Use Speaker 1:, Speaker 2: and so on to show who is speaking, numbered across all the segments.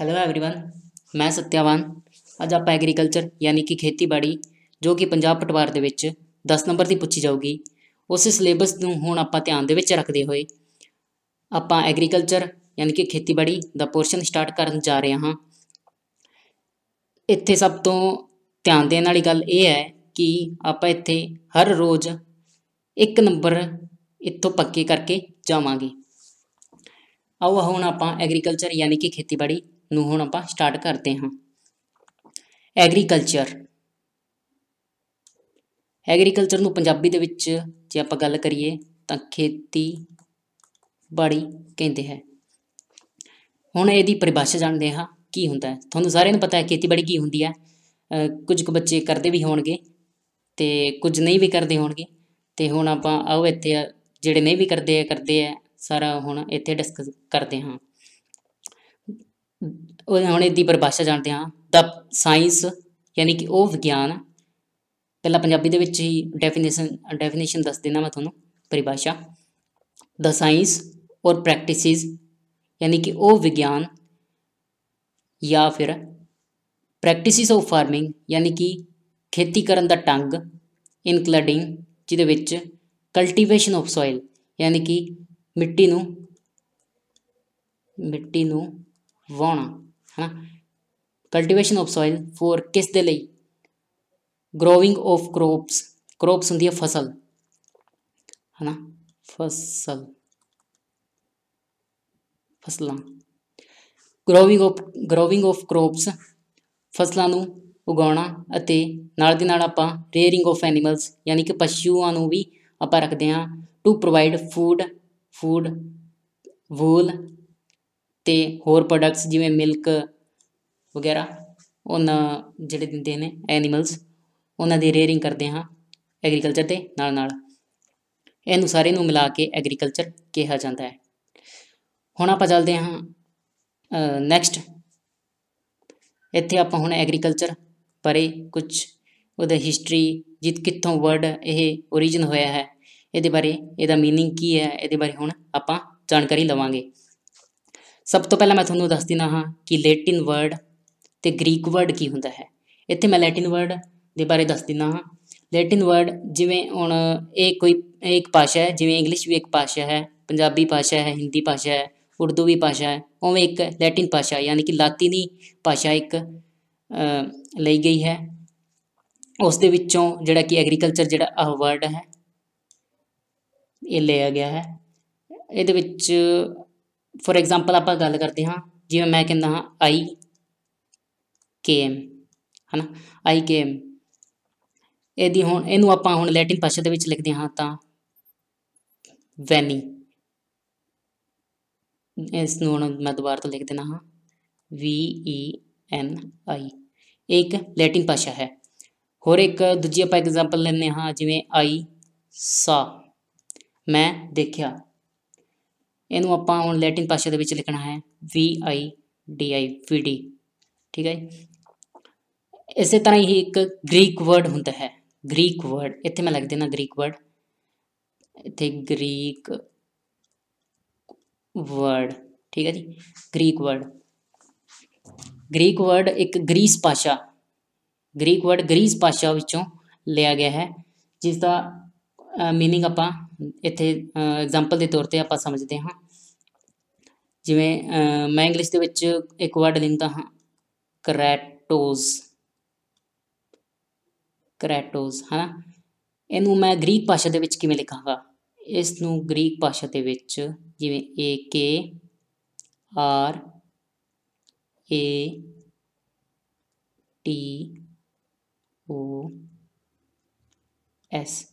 Speaker 1: hello everyone ਮੈਂ ਸਤਿਆਵਾਨ ਅੱਜ ਆਪਾਂ ਐਗਰੀਕਲਚਰ ਯਾਨੀ ਕਿ ਖੇਤੀਬਾੜੀ ਜੋ ਕਿ ਪੰਜਾਬ ਪਟਵਾਰ ਦੇ ਵਿੱਚ 10 ਨੰਬਰ ਦੀ ਪੁੱਛੀ ਜਾਊਗੀ ਉਸ ਸਿਲੇਬਸ ਨੂੰ ਹੁਣ ਆਪਾਂ ਧਿਆਨ ਦੇ ਵਿੱਚ ਰੱਖਦੇ ਹੋਏ ਆਪਾਂ ਐਗਰੀਕਲਚਰ ਯਾਨੀ ਕਿ ਖੇਤੀਬਾੜੀ ਦਾ ਪੋਰਸ਼ਨ ਸਟਾਰਟ ਕਰਨ ਜਾ ਰਹੇ ਹਾਂ ਇੱਥੇ ਸਭ ਤੋਂ ਧਿਆਨ ਦੇਣ ਵਾਲੀ ਗੱਲ ਇਹ ਹੈ ਕਿ ਆਪਾਂ ਇੱਥੇ ਹਰ ਰੋਜ਼ ਇੱਕ ਨੰਬਰ ਇੱਥੋਂ ਪੱਕੇ ਕਰਕੇ ਜਾਵਾਂਗੇ ਆਓ ਹੁਣ ਆਪਾਂ ਐਗਰੀਕਲਚਰ ਯਾਨੀ ਕਿ ਖੇਤੀਬਾੜੀ ਨੂੰ ਹੁਣ ਆਪਾਂ ਸਟਾਰਟ ਕਰਦੇ ਹਾਂ ਐਗਰੀਕਲਚਰ ਐਗਰੀਕਲਚਰ ਨੂੰ ਪੰਜਾਬੀ ਦੇ ਵਿੱਚ ਜੇ ਆਪਾਂ ਗੱਲ ਕਰੀਏ ਤਾਂ ਖੇਤੀ ਬਾੜੀ ਕਹਿੰਦੇ ਹੈ ਹੁਣ ਇਹਦੀ ਪਰਿਭਾਸ਼ਾ ਜਾਣਦੇ ਹਾਂ ਕੀ ਹੁੰਦਾ ਹੈ ਤੁਹਾਨੂੰ ਸਾਰਿਆਂ ਨੂੰ ਪਤਾ ਹੈ ਖੇਤੀਬਾੜੀ ਕੀ ਹੁੰਦੀ ਹੈ ਕੁਝ ਕੁ ਬੱਚੇ ਕਰਦੇ ਵੀ ਹੋਣਗੇ ਤੇ ਕੁਝ ਨਹੀਂ ਵੀ ਕਰਦੇ ਹੋਣਗੇ ਤੇ ਹੁਣ ਆਪਾਂ ਆਓ ਇੱਥੇ ਜਿਹੜੇ ਨਹੀਂ ਵੀ ਕਰਦੇ ਆ ਕਰਦੇ ਆ ਸਾਰਾ ਹੁਣ ਇੱਥੇ ਡਿਸਕਸ ਕਰਦੇ ਹਾਂ ਹੁਣ ਇਹਦੀ ਪਰਿਭਾਸ਼ਾ ਜਾਣਦੇ ਹਾਂ ਦਾ ਸਾਇੰਸ ਯਾਨੀ ਕਿ ਉਹ ਵਿਗਿਆਨ ਪਹਿਲਾਂ ਪੰਜਾਬੀ ਦੇ ਵਿੱਚ ਹੀ ਡੈਫੀਨੇਸ਼ਨ ਡੈਫੀਨੇਸ਼ਨ ਦੱਸ ਦੇਣਾ ਮੈਂ ਤੁਹਾਨੂੰ ਪਰਿਭਾਸ਼ਾ ਦਾ ਸਾਇੰਸ ਔਰ ਪ੍ਰੈਕਟਿਸਿਸ ਯਾਨੀ ਕਿ ਉਹ ਵਿਗਿਆਨ ਜਾਂ ਫਿਰ ਪ੍ਰੈਕਟਿਸਿਸ ਆਫ ਫਾਰਮਿੰਗ ਯਾਨੀ ਕਿ ਖੇਤੀ ਕਰਨ ਦਾ ਟੰਗ ਇਨਕਲੂਡਿੰਗ ਜਿਹਦੇ ਵਿੱਚ ਕਲਟੀਵੇਸ਼ਨ ਆਫ ਸੋਇਲ ਯਾਨੀ ਕਿ ਮਿੱਟੀ ਨੂੰ ਮਿੱਟੀ ਨੂੰ ਵਾਉਣਾ ਹੈ ਨਾ ਕਲਟੀਵੇਸ਼ਨ ਆਫ ਸੋਇਲ ਫੋਰ ਕਿਸ ਦੇ ਲਈ ਗਰੋਇੰਗ ਆਫ ਕ੍ਰੋਪਸ ਕ੍ਰੋਪਸ ਹੁੰਦੀ ਹੈ ਫਸਲ ਹੈ ਨਾ ਫਸਲ ਫਸਲਾਂ growing of growing of crops ਫਸਲਾਂ ਨੂੰ ਉਗਾਉਣਾ ਅਤੇ ਨਾਲ ਦੀ ਨਾਲ ਆਪਾਂ ਰੇਅਰਿੰਗ ਆਫ ਐਨੀਮਲਸ ਯਾਨੀ ਕਿ ਪਸ਼ੂਆਂ ਨੂੰ ਵੀ ਆਪਾਂ ਰੱਖਦੇ ਹਾਂ to provide food food wool ਤੇ ਹੋਰ ਪ੍ਰੋਡਕਟਸ ਜਿਵੇਂ ਮਿਲਕ ਵਗੈਰਾ ਉਹਨਾਂ ਜਿਹੜੇ ਦਿੰਦੇ ਨੇ ਐਨੀਮਲਸ ਉਹਨਾਂ ਦੀ ਰੇਅਰਿੰਗ ਕਰਦੇ ਹਾਂ ਐਗਰੀਕਲਚਰ ਤੇ ਨਾਲ ਨਾਲ ਇਹਨੂੰ ਸਾਰੇ ਨੂੰ ਮਿਲਾ ਕੇ ਐਗਰੀਕਲਚਰ ਕਿਹਾ ਜਾਂਦਾ ਹੈ ਹੁਣ ਆਪਾਂ ਚੱਲਦੇ ਹਾਂ ਨੈਕਸਟ ਇੱਥੇ ਆਪਾਂ ਹੁਣ ਐਗਰੀਕਲਚਰ ਪਰੇ ਕੁਝ ਉਹਦਾ ਹਿਸਟਰੀ ਜਿੱਤ ਕਿੱਥੋਂ ਵਰਡ ਇਹ origin ਹੋਇਆ ਹੈ ਇਹਦੇ ਬਾਰੇ ਇਹਦਾ मीनिंग ਕੀ ਹੈ ਇਹਦੇ ਬਾਰੇ ਹੁਣ ਆਪਾਂ ਜਾਣਕਾਰੀ ਲਵਾਂਗੇ ਸਭ ਤੋਂ ਪਹਿਲਾਂ ਮੈਂ ਤੁਹਾਨੂੰ ਦੱਸ ਦਿੰਦਾ ਹਾਂ ਕਿ ਲੈਟਿਨ ਵਰਡ ਤੇ ਗ੍ਰੀਕ ਵਰਡ ਕੀ ਹੁੰਦਾ ਹੈ ਇੱਥੇ ਮੈਂ ਲੈਟਿਨ ਵਰਡ ਦੇ ਬਾਰੇ ਦੱਸ ਦਿੰਦਾ ਹਾਂ ਲੈਟਿਨ ਵਰਡ ਜਿਵੇਂ ਹੁਣ ਇਹ ਕੋਈ ਇੱਕ ਭਾਸ਼ਾ ਹੈ ਜਿਵੇਂ ਇੰਗਲਿਸ਼ ਵੀ ਇੱਕ ਭਾਸ਼ਾ ਹੈ ਪੰਜਾਬੀ ਭਾਸ਼ਾ ਹੈ ਹਿੰਦੀ ਭਾਸ਼ਾ ਹੈ ਉਰਦੂ ਵੀ ਭਾਸ਼ਾ ਹੈ ਉਵੇਂ ਇੱਕ ਲੈਟਿਨ ਭਾਸ਼ਾ ਯਾਨੀ ਕਿ ਲਾਤੀਨੀ ਭਾਸ਼ਾ ਇੱਕ ਲਈ ਗਈ ਹੈ ਉਸ ਦੇ ਵਿੱਚੋਂ ਜਿਹੜਾ ਕਿ ਐਗਰੀਕਲਚਰ ਜਿਹੜਾ ਆਹ ਵਰਡ ਹੈ ਇਹ ਲਿਆ ਗਿਆ ਹੈ ਇਹਦੇ ਵਿੱਚ ਫੋਰ ਐਗਜ਼ਾਮਪਲ ਆਪਾਂ ਗੱਲ ਕਰਦੇ ਹਾਂ ਜਿਵੇਂ ਮੈਂ ਕਹਿੰਦਾ ਹਾਂ ਆਈ ਕੇ ਐਮ ਹਨਾ ਆਈ ਕੇ ਐਮ ਇਹਦੀ ਹੁਣ ਇਹਨੂੰ ਆਪਾਂ ਹੁਣ ਲੈਟਿਨ ਭਾਸ਼ਾ ਦੇ ਵਿੱਚ ਲਿਖਦੇ ਹਾਂ ਤਾਂ ਵੈਨੀ ਇਸ ਨੂੰ ਹੁਣ ਮੈਂ ਦੁਬਾਰਾ ਤੋਂ ਲਿਖ ਦੇਣਾ ਹਾਂ ਵੀ ਈ ਐਨ ਆਈ ਇੱਕ ਲੈਟਿਨ ਭਾਸ਼ਾ ਹੈ ਹੋਰ ਇੱਕ ਦੂਜੀ ਆਪਾਂ ਐਗਜ਼ਾਮਪਲ ਲੈਂਦੇ ਹਾਂ ਜਿਵੇਂ ਆਈ ਸਾ ਮੈਂ ਦੇਖਿਆ ਇਹਨੂੰ ਆਪਾਂ ਹੁਣ ਲੈਟਿਨ ਭਾਸ਼ਾ ਦੇ ਵਿੱਚ ਲਿਖਣਾ ਹੈ ਵੀ I D I we D ਠੀਕ ਹੈ ਇਸੇ ਤਰ੍ਹਾਂ ਹੀ ਇੱਕ ਗ੍ਰੀਕ ਵਰਡ ਹੁੰਦਾ ਹੈ ਗ੍ਰੀਕ ਵਰਡ ਇੱਥੇ ਮੈਂ ਲਿਖ ਦਿੰਦਾ ਗ੍ਰੀਕ ਵਰਡ ਇੱਥੇ ਗ੍ਰੀਕ ਵਰਡ ਠੀਕ ਹੈ ਜੀ ਗ੍ਰੀਕ ਵਰਡ ਗ੍ਰੀਕ ਵਰਡ ਇੱਕ ਗ੍ਰੀਸ ਭਾਸ਼ਾ ਗ੍ਰੀਕ ਵਰਡ ਗ੍ਰੀਸ ਭਾਸ਼ਾ ਵਿੱਚੋਂ ਲਿਆ ਗਿਆ ਹੈ ਜਿਸ ਦਾ ਮੀਨਿੰਗ ਆਪਾਂ ਇੱਥੇ ਐਗਜ਼ਾਮਪਲ ਦੇ ਤੌਰ ਤੇ ਆਪਾਂ ਸਮਝਦੇ ਹਾਂ ਜਿਵੇਂ ਮੈਂ ਇੰਗਲਿਸ਼ ਦੇ ਵਿੱਚ ਇੱਕ ਵਰਡ ਲਿੰਦਾ ਹਾਂ ਕਰੈਟੋਸ ਕਰੈਟੋਸ ਹਨਾ ਇਹਨੂੰ ਮੈਂ ਗ੍ਰੀਕ ਭਾਸ਼ਾ ਦੇ ਵਿੱਚ ਕਿਵੇਂ ਲਿਖਾਂਗਾ ਇਸ ਨੂੰ ਗ੍ਰੀਕ ਭਾਸ਼ਾ ਦੇ ਵਿੱਚ ਜਿਵੇਂ A K R A T O S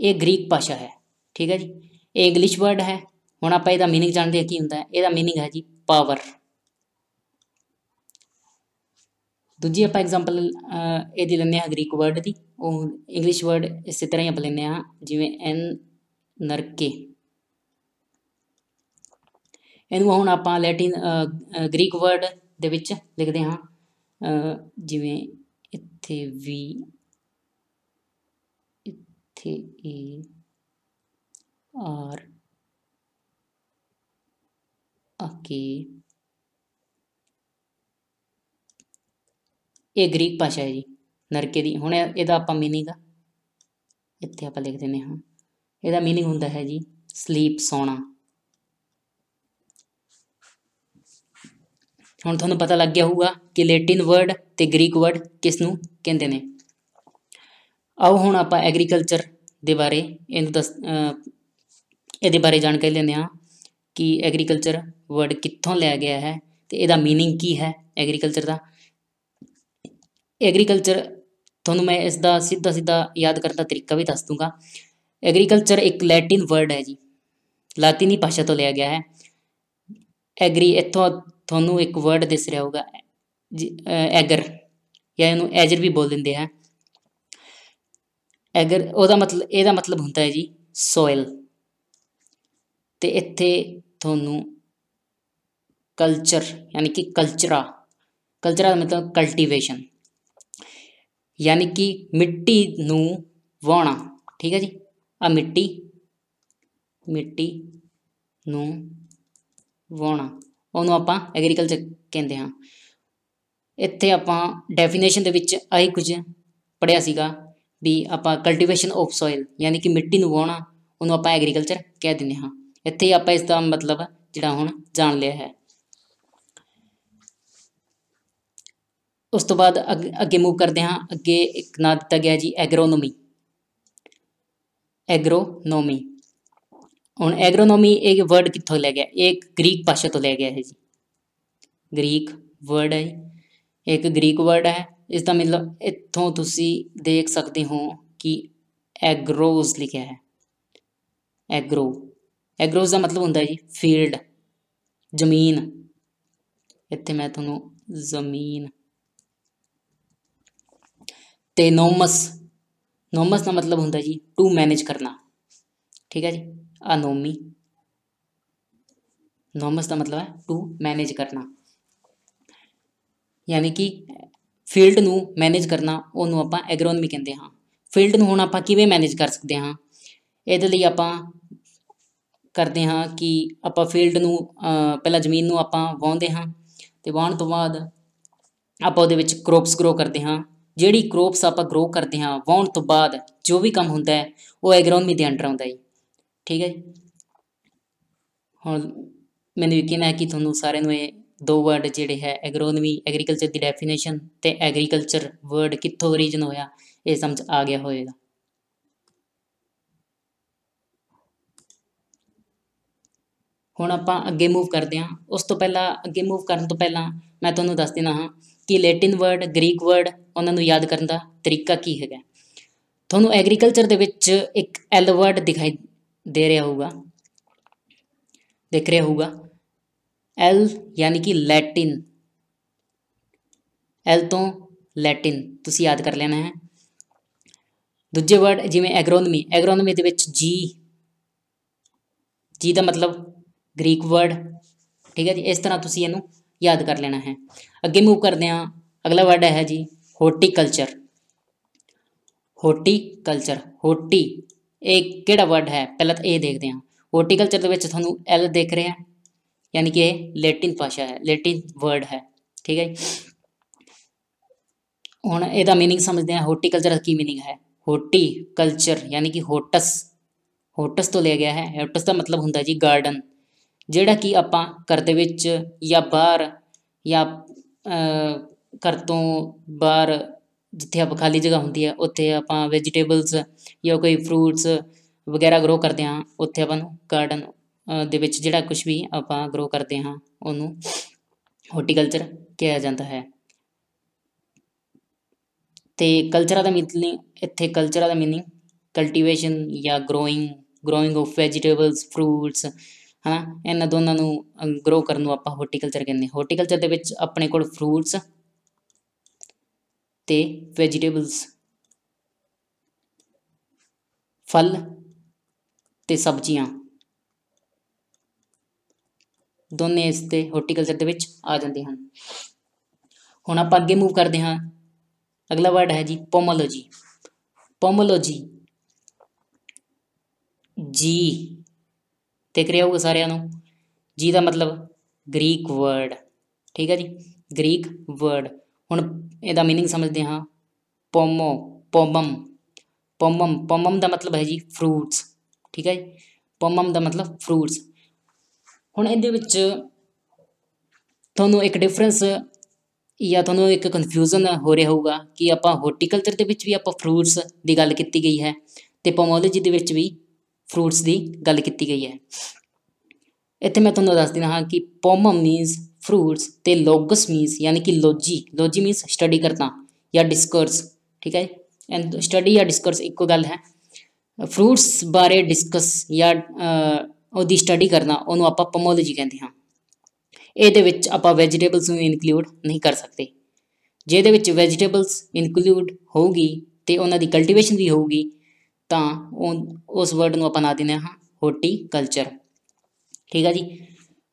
Speaker 1: ਇਹ ਗ੍ਰੀਕ ਭਾਸ਼ਾ ਹੈ ਠੀਕ ਹੈ ਜੀ ਇਹ ਇੰਗਲਿਸ਼ ਵਰਡ ਹੈ ਹੁਣ ਆਪਾਂ ਇਹਦਾ मीनिंग ਜਾਣਦੇ ਹਾਂ ਕੀ ਹੁੰਦਾ ਹੈ ਇਹਦਾ मीनिंग ਹੈ ਜੀ ਪਾਵਰ ਦੂਜੀ ਆਪਾਂ ਐਗਜ਼ਾਮਪਲ ਇਹ ਦੀ ਲੈਂਦੇ ਆ ਗ੍ਰੀਕ ਵਰਡ ਦੀ ਉਹ ਇੰਗਲਿਸ਼ ਵਰਡ ਇਸੇ ਤਰ੍ਹਾਂ ਹੀ ਆਪਾਂ ਲੈਂਦੇ ਆ ਜਿਵੇਂ ਐਨ ਨਰਕੇ ਇਹਨੂੰ ਹੁਣ ਆਪਾਂ ਲੈਟਿਨ ਗ੍ਰੀਕ ਵਰਡ ਦੇ ਵਿੱਚ ਲਿਖਦੇ ਹਾਂ ਜਿਵੇਂ ਇੱਥੇ ਵੀ ਇੱਥੇ ਏ ਆਰ ਆਕੇ ਇਹ ਗ੍ਰੀਕ ਭਾਸ਼ਾ ਹੈ ਜੀ ਨਰਕੇ ਦੀ ਹੁਣ ਇਹਦਾ ਆਪਾਂ ਮੀਨਿੰਗ ਇੱਥੇ ਆਪਾਂ ਲਿਖ ਦਿੰਦੇ ਹਾਂ ਇਹਦਾ ਮੀਨਿੰਗ ਹੁੰਦਾ ਹੈ ਜੀ ਸਲੀਪ ਸੌਣਾ ਹੁਣ ਤੁਹਾਨੂੰ ਪਤਾ ਲੱਗ ਗਿਆ ਹੋਊਗਾ ਕਿ ਲੈਟਿਨ ਵਰਡ ਤੇ ਗ੍ਰੀਕ ਵਰਡ ਕਿਸ ਨੂੰ ਕਹਿੰਦੇ ਨੇ ਆਓ ਹੁਣ ਆਪਾਂ ਐਗਰੀਕਲਚਰ ਦੇ ਬਾਰੇ ਇਹਨੂੰ ਦੱਸ ਇਹਦੇ ਬਾਰੇ ਜਾਣਕਾਰੀ ਲੈਂਦੇ ਹਾਂ ਕਿ ਐਗਰੀਕਲਚਰ ਵਰਡ ਕਿੱਥੋਂ ਲਿਆ ਗਿਆ ਹੈ ਤੇ ਇਹਦਾ मीनिंग ਕੀ ਹੈ ਐਗਰੀਕਲਚਰ ਦਾ ਐਗਰੀਕਲਚਰ ਤੁਹਾਨੂੰ ਮੈਂ ਇਸ ਦਾ ਸਿੱਧਾ ਸਿੱਧਾ ਯਾਦ ਕਰਨ ਦਾ ਤਰੀਕਾ ਵੀ ਦੱਸ ਦੂੰਗਾ ਐਗਰੀਕਲਚਰ ਇੱਕ ਲੈਟਿਨ ਵਰਡ ਹੈ ਜੀ ਲਾਤੀਨੀ ਭਾਸ਼ਾ ਤੋਂ ਲਿਆ ਗਿਆ ਹੈ ਐਗਰੀ ਇੱਥੋਂ ਤੁਹਾਨੂੰ ਇੱਕ ਵਰਡ ਦਿਸ ਰਿਹਾ ਹੋਗਾ ਐਗਰ ਜਾਂ ਇਹਨੂੰ ਐਜਰ ਵੀ ਬੋਲ ਦਿੰਦੇ ਆ ਐਗਰ ਉਹਦਾ ਮਤਲਬ ਇਹਦਾ ਮਤਲਬ ਹੁੰਦਾ ਹੈ ਜੀ ਸੋਇਲ ਤੇ ਇੱਥੇ ਤੁਹਾਨੂੰ ਕਲਚਰ ਯਾਨੀ ਕਿ ਕਲਚਰਾ ਕਲਚਰਾ ਦਾ ਮਤਲਬ ਕਲਟੀਵੇਸ਼ਨ ਯਾਨੀ ਕਿ ਮਿੱਟੀ ਨੂੰ ਵਾਉਣਾ ਠੀਕ ਹੈ ਜੀ ਆ ਮਿੱਟੀ ਮਿੱਟੀ ਨੂੰ ਵਾਉਣਾ ਉਹਨੂੰ ਆਪਾਂ ਐਗਰੀਕਲਚਰ ਕਹਿੰਦੇ ਹਾਂ ਇੱਥੇ ਆਪਾਂ ਡੈਫੀਨੇਸ਼ਨ ਦੇ ਵਿੱਚ ਆਈ ਕੁਝ ਪੜਿਆ ਸੀਗਾ ਵੀ ਆਪਾਂ ਕਲਟੀਵੇਸ਼ਨ ਆਫ ਸੋਇਲ ਯਾਨੀ ਕਿ ਮਿੱਟੀ ਨੂੰ ਵਾਉਣਾ ਉਹਨੂੰ ਆਪਾਂ ਐਗਰੀਕਲਚਰ ਕਹਿ ਦਿੰਦੇ ਹਾਂ ਇੱਥੇ ਆਪਾਂ ਇਸ ਦਾ ਮਤਲਬ ਜਿਹੜਾ ਹੁਣ ਜਾਣ ਲਿਆ ਹੈ ਉਸ ਤੋਂ ਬਾਅਦ ਅੱਗੇ ਮੂਵ ਕਰਦੇ ਹਾਂ ਅੱਗੇ ਇੱਕ ਨਾਂ ਦਿੱਤਾ ਗਿਆ ਜੀ ਐਗਰੋਨੋਮੀ ਐਗਰੋਨੋਮੀ ਹੁਣ ਐਗਰੋਨੋਮੀ ਇਹ ਵਰਡ ਕਿੱਥੋਂ ਲੈ ਗਿਆ ਇਹ ਗ੍ਰੀਕ ਭਾਸ਼ਾ ਤੋਂ ਲੈ ਗਿਆ ਹੈ ਜੀ ਗ੍ਰੀਕ ਵਰਡ ਹੈ ਇੱਕ ਗ੍ਰੀਕ ਵਰਡ ਹੈ ਇਸ ਦਾ ਮਤਲਬ ਇੱਥੋਂ ਤੁਸੀਂ ਦੇਖ ਸਕਦੇ ਹੋ ਕਿ ਐਗਰੋਸ ਲਿਖਿਆ ਹੈ ਐਗਰੋ ਐਗਰੋਸ ਦਾ ਮਤਲਬ ਹੁੰਦਾ ਜੀ ਫੀਲਡ ਜ਼ਮੀਨ ਇੱਥੇ ਮੈਂ ਤੁਹਾਨੂੰ ਜ਼ਮੀਨ ਤੇ ਨੋਮਸ ਨੋਮਸ ਦਾ ਮਤਲਬ ਹੁੰਦਾ ਜੀ ਟੂ ਮੈਨੇਜ ਕਰਨਾ ਠੀਕ ਹੈ ਜੀ ਅਨੋਮੀ ਨੋਮਸ ਦਾ ਮਤਲਬ ਹੈ ਟੂ ਮੈਨੇਜ ਕਰਨਾ ਯਾਨੀ ਕਿ ਫੀਲਡ ਨੂੰ ਮੈਨੇਜ ਕਰਨਾ ਉਹਨੂੰ ਆਪਾਂ ਐਗਰੋਨਮੀ ਕਹਿੰਦੇ ਹਾਂ ਫੀਲਡ ਨੂੰ ਹੁਣ ਆਪਾਂ ਕਿਵੇਂ ਮੈਨੇਜ ਕਰ ਸਕਦੇ ਹਾਂ ਇਹਦੇ ਲਈ ਆਪਾਂ ਕਰਦੇ ਹਾਂ ਕਿ ਆਪਾਂ ਫੀਲਡ ਨੂੰ ਪਹਿਲਾਂ ਜ਼ਮੀਨ ਨੂੰ ਆਪਾਂ ਵਾਉਂਦੇ ਹਾਂ ਤੇ ਵਾਉਣ ਤੋਂ ਬਾਅਦ ਆਪਾਂ ਉਹਦੇ ਵਿੱਚ ਕ੍ਰੋਪਸ ਗਰੋ ਕਰਦੇ ਹਾਂ ਜਿਹੜੀ ਕ੍ਰੋਪਸ ਆਪਾਂ ਗਰੋ ਕਰਦੇ ਹਾਂ ਵਾਉਣ ਤੋਂ ਬਾਅਦ ਜੋ ਵੀ ਕੰਮ ਹੁੰਦਾ ਹੈ ਉਹ ਐਗਰੋਨਮੀ ਦੇ ਅੰਡਰ ਆਉਂਦਾ ਹੈ ਠੀਕ ਹੈ ਹੁਣ ਮੈਨੂੰ ਯਕੀਨ ਹੈ ਕਿ ਤੁਹਾਨੂੰ ਸਾਰਿਆਂ ਨੂੰ ਇਹ ਦੋ ਵਰਡ ਜਿਹੜੇ ਹੈ ਐਗਰੋਨਮੀ ਐਗਰੀਕਲਚਰ ਦੀ ਡੈਫੀਨੇਸ਼ਨ ਤੇ ਐਗਰੀਕਲਚਰ ਵਰਡ ਕਿੱਥੋਂ origin ਹੋਇਆ ਇਹ ਸਮਝ ਆ ਗਿਆ ਹੋਵੇਗਾ ਹੁਣ ਆਪਾਂ ਅੱਗੇ ਮੂਵ ਕਰਦੇ ਹਾਂ ਉਸ ਤੋਂ ਪਹਿਲਾਂ ਅੱਗੇ ਮੂਵ ਕਰਨ ਤੋਂ ਪਹਿਲਾਂ ਮੈਂ ਤੁਹਾਨੂੰ ਦੱਸ ਦੇਣਾ ਹਾਂ ਕਿ ਲੈਟਿਨ ਵਰਡ ਗ੍ਰੀਕ ਵਰਡ ਉਹਨਾਂ ਨੂੰ ਯਾਦ ਕਰਨ ਦਾ ਤਰੀਕਾ ਕੀ ਹੈਗਾ ਤੁਹਾਨੂੰ ਐਗਰੀਕਲਚਰ ਦੇ ਵਿੱਚ ਇੱਕ ਐਲ ਵਰਡ ਦਿਖਾਈ ਦੇ ਰਿਹਾ ਹੋਊਗਾ ਦੇਖ ਰਿਹਾ ਹੋਊਗਾ ਐਲ ਯਾਨੀ ਕਿ ਲੈਟਿਨ ਐਲ ਤੋਂ ਲੈਟਿਨ ਤੁਸੀਂ ਯਾਦ ਕਰ ਲੈਣਾ ਹੈ ਦੂਜੇ ਵਰਡ ਜਿਵੇਂ ਐਗਰੋਨਮੀ ਐਗਰੋਨਮੀ ਦੇ ਵਿੱਚ ਜੀ ਜੀ ਦਾ ਮਤਲਬ ਗ੍ਰੀਕ ਵਰਡ ਠੀਕ ਹੈ ਜੀ ਇਸ ਤਰ੍ਹਾਂ ਤੁਸੀਂ ਇਹਨੂੰ ਯਾਦ ਕਰ ਲੈਣਾ ਹੈ ਅੱਗੇ ਮੂਵ ਕਰਦੇ ਹਾਂ ਅਗਲਾ ਵਰਡ ਹੈ ਜੀ ਹੋਰਟੀਕਲਚਰ ਹੋਰਟੀਕਲਚਰ ਹੋਰਟੀ ਇਹ ਕਿਹੜਾ ਵਰਡ ਹੈ ਪਹਿਲਾਂ ਤਾਂ ਇਹ ਦੇਖਦੇ ਹਾਂ ਹੋਰਟੀਕਲਚਰ ਦੇ ਵਿੱਚ ਤੁਹਾਨੂੰ ਐਲ ਦੇਖ ਰਹੇ ਹਾਂ ਯਾਨੀ ਕਿ ਇਹ ਲੈਟਿਨ ਭਾਸ਼ਾ ਹੈ ਲੈਟਿਨ ਵਰਡ ਹੈ ਠੀਕ ਹੈ ਹੁਣ ਇਹਦਾ मीनिंग ਸਮਝਦੇ ਹਾਂ ਹੋਰਟੀਕਲਚਰ ਦਾ ਕੀ मीनिंग ਹੈ ਹੋਟੀ ਕਲਚਰ ਯਾਨੀ ਕਿ ਹੋਟਸ ਹੋਟਸ ਤੋਂ ਲਿਆ ਗਿਆ ਹੈ ਹੋਟਸ ਦਾ ਮਤਲਬ ਹੁੰਦਾ ਜੀ ਗਾਰਡਨ ਜਿਹੜਾ ਕਿ ਆਪਾਂ ਘਰ ਦੇ ਵਿੱਚ ਜਾਂ ਬਾਹਰ ਜਾਂ ਘਰ ਤੋਂ ਬਾਹਰ ਜਿੱਥੇ ਆਪਾਂ ਖਾਲੀ ਜਗ੍ਹਾ ਹੁੰਦੀ ਹੈ ਉੱਥੇ ਆਪਾਂ ਵੈਜੀਟੇਬਲਸ ਜਾਂ ਕੋਈ ਫਰੂਟਸ ਵਗੈਰਾ ਗਰੋ ਕਰਦੇ ਹਾਂ ਉੱਥੇ ਆਪਾਂ ਨੂੰ ਗਾਰਡਨ ਦੇ ਵਿੱਚ ਜਿਹੜਾ ਕੁਝ ਵੀ ਆਪਾਂ ਗਰੋ ਕਰਦੇ ਹਾਂ ਉਹਨੂੰ ਹਾਰਟੀਕਲਚਰ ਕਿਹਾ ਜਾਂਦਾ ਹੈ ਤੇ ਕਲਚਰ ਦਾ ਮੀਨਿੰਗ ਇੱਥੇ ਕਲਚਰ ਦਾ ਮੀਨਿੰਗ ਕਲਟੀਵੇਸ਼ਨ ਜਾਂ growing growing of vegetables fruits ਹੈ ਨਾ ਇਹਨਾਂ ਦੋਨਾਂ ਨੂੰ ਗਰੋ ਕਰਨ ਨੂੰ ਆਪਾਂ ਹਾਰਟੀਕਲਚਰ ਕਹਿੰਦੇ ਹਾਰਟੀਕਲਚਰ ਦੇ ਵਿੱਚ ਆਪਣੇ ਕੋਲ ਫਰੂਟਸ ਤੇ ਵੈਜੀਟੇਬਲਸ ਫਲ ਤੇ ਸਬਜ਼ੀਆਂ ਦੋਨੇ ਇਸ ਤੇ ਹਾਰਟੀਕਲਚਰ ਦੇ ਵਿੱਚ ਆ ਜਾਂਦੇ ਹਨ ਹੁਣ ਆਪਾਂ ਅੱਗੇ ਮੂਵ ਕਰਦੇ ਹਾਂ ਅਗਲਾ ਵਰਡ ਹੈ ਜੀ ਪੋਮੋਲੋਜੀ ਪੋਮੋਲੋਜੀ ਜੀ ਟਿਕ ਰਿਹਾ ਹੋਊਗਾ ਸਾਰਿਆਂ ਨੂੰ ਜੀ ਦਾ ਮਤਲਬ ਗ੍ਰੀਕ ਵਰਡ ਠੀਕ ਹੈ ਜੀ ਗ੍ਰੀਕ ਵਰਡ ਹੁਣ ਇਹਦਾ मीनिंग ਸਮਝਦੇ ਹਾਂ ਪੋਮੋ ਪੋਮਮ ਪੋਮਮ ਪੋਮਮ ਦਾ ਮਤਲਬ ਹੈ ਜੀ ਫਰੂਟਸ ਠੀਕ ਹੈ ਜੀ ਪੋਮਮ ਦਾ ਮਤਲਬ ਫਰੂਟਸ ਹੁਣ ਇਹਦੇ ਵਿੱਚ ਤੁਹਾਨੂੰ ਇੱਕ ਡਿਫਰੈਂਸ ਜਾਂ ਤੁਹਾਨੂੰ ਇੱਕ ਕਨਫਿਊਜ਼ਨ ਹੋ ਰਿਹਾ ਹੋਊਗਾ ਕਿ ਆਪਾਂ ਹਾਰਟੀਕਲਚਰ ਦੇ ਵਿੱਚ ਵੀ ਆਪਾਂ ਫਰੂਟਸ ਦੀ ਗੱਲ ਕੀਤੀ ਗਈ ਹੈ ਤੇ ਪੋਮੋਲੋਜੀ ਦੇ ਵਿੱਚ ਵੀ ਫਰੂਟਸ ਦੀ ਗੱਲ ਕੀਤੀ ਗਈ ਹੈ ਇੱਥੇ ਮੈਂ ਤੁਹਾਨੂੰ ਦੱਸ ਦਿੰਦਾ ਹਾਂ ਕਿ ਪੋਮਮ ਮੀਨਸ ਫਰੂਟਸ ਤੇ ਲੋਗਸ ਮੀਨਸ ਯਾਨੀ ਕਿ ਲੋਜੀ ਲੋਜੀ ਮੀਨਸ ਸਟੱਡੀ ਕਰਨਾ ਜਾਂ ਡਿਸਕਰਸ ਠੀਕ ਹੈ ਐਂਡ ਸਟੱਡੀ ਜਾਂ ਡਿਸਕਰਸ ਇੱਕੋ ਗੱਲ ਹੈ ਫਰੂਟਸ ਬਾਰੇ ਡਿਸਕਸ ਜਾਂ ਉਹਦੀ ਸਟੱਡੀ ਕਰਨਾ ਉਹਨੂੰ ਆਪਾਂ ਪੋਮੋਲੋਜੀ ਕਹਿੰਦੇ ਹਾਂ ਇਹਦੇ ਵਿੱਚ ਆਪਾਂ ਵੈਜੀਟੇਬਲਸ ਨੂੰ ਇਨਕਲੂਡ ਨਹੀਂ ਕਰ ਸਕਦੇ ਜਿਹਦੇ ਵਿੱਚ ਵੈਜੀਟੇਬਲਸ ਇਨਕਲੂਡ ਹੋਊਗੀ ਤੇ ਉਹਨਾਂ ਦੀ ਕਲਟੀਵੇਸ਼ਨ ਵੀ ਹੋਊਗੀ ਤਾਂ ਉਹ ਉਸ ਵਰਡ ਨੂੰ ਆਪਾਂ ਨਾ ਦਿੰਦੇ ਹਾਂ ਕਲਚਰ ਠੀਕ ਹੈ ਜੀ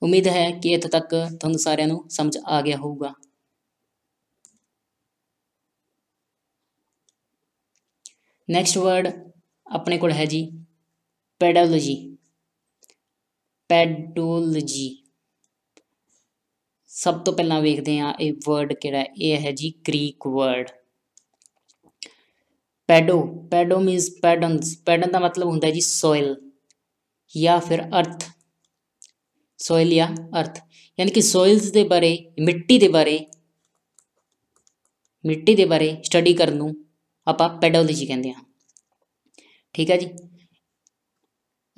Speaker 1: ਉਮੀਦ ਹੈ ਕਿ ਇੱਥੇ ਤੱਕ ਤੁਹਾਨੂੰ ਸਾਰਿਆਂ ਨੂੰ ਸਮਝ ਆ ਗਿਆ ਹੋਊਗਾ ਨੈਕਸਟ ਵਰਡ ਆਪਣੇ ਕੋਲ ਹੈ ਜੀ ਪੈਡੋਲੋਜੀ ਪੈਡੋਲੋਜੀ ਸਭ ਤੋਂ ਪਹਿਲਾਂ ਵੇਖਦੇ ਹਾਂ ਇਹ ਵਰਡ ਕਿਹੜਾ ਇਹ ਹੈ ਜੀ Greek word pedo pedo means pedons pedon ਦਾ ਮਤਲਬ ਹੁੰਦਾ ਜੀ ਸੋਇਲ ਜਾਂ ਫਿਰ ਅਰਥ ਸੋਇਲ ਜਾਂ ਅਰਥ ਯਾਨੀ ਕਿ ਸੋਇਲਸ ਦੇ ਬਾਰੇ ਮਿੱਟੀ ਦੇ ਬਾਰੇ ਮਿੱਟੀ ਦੇ ਬਾਰੇ ਸਟੱਡੀ ਕਰਨ ਨੂੰ ਆਪਾਂ ਪੈਡੋਲੋਜੀ ਕਹਿੰਦੇ ਆ ਠੀਕ ਹੈ ਜੀ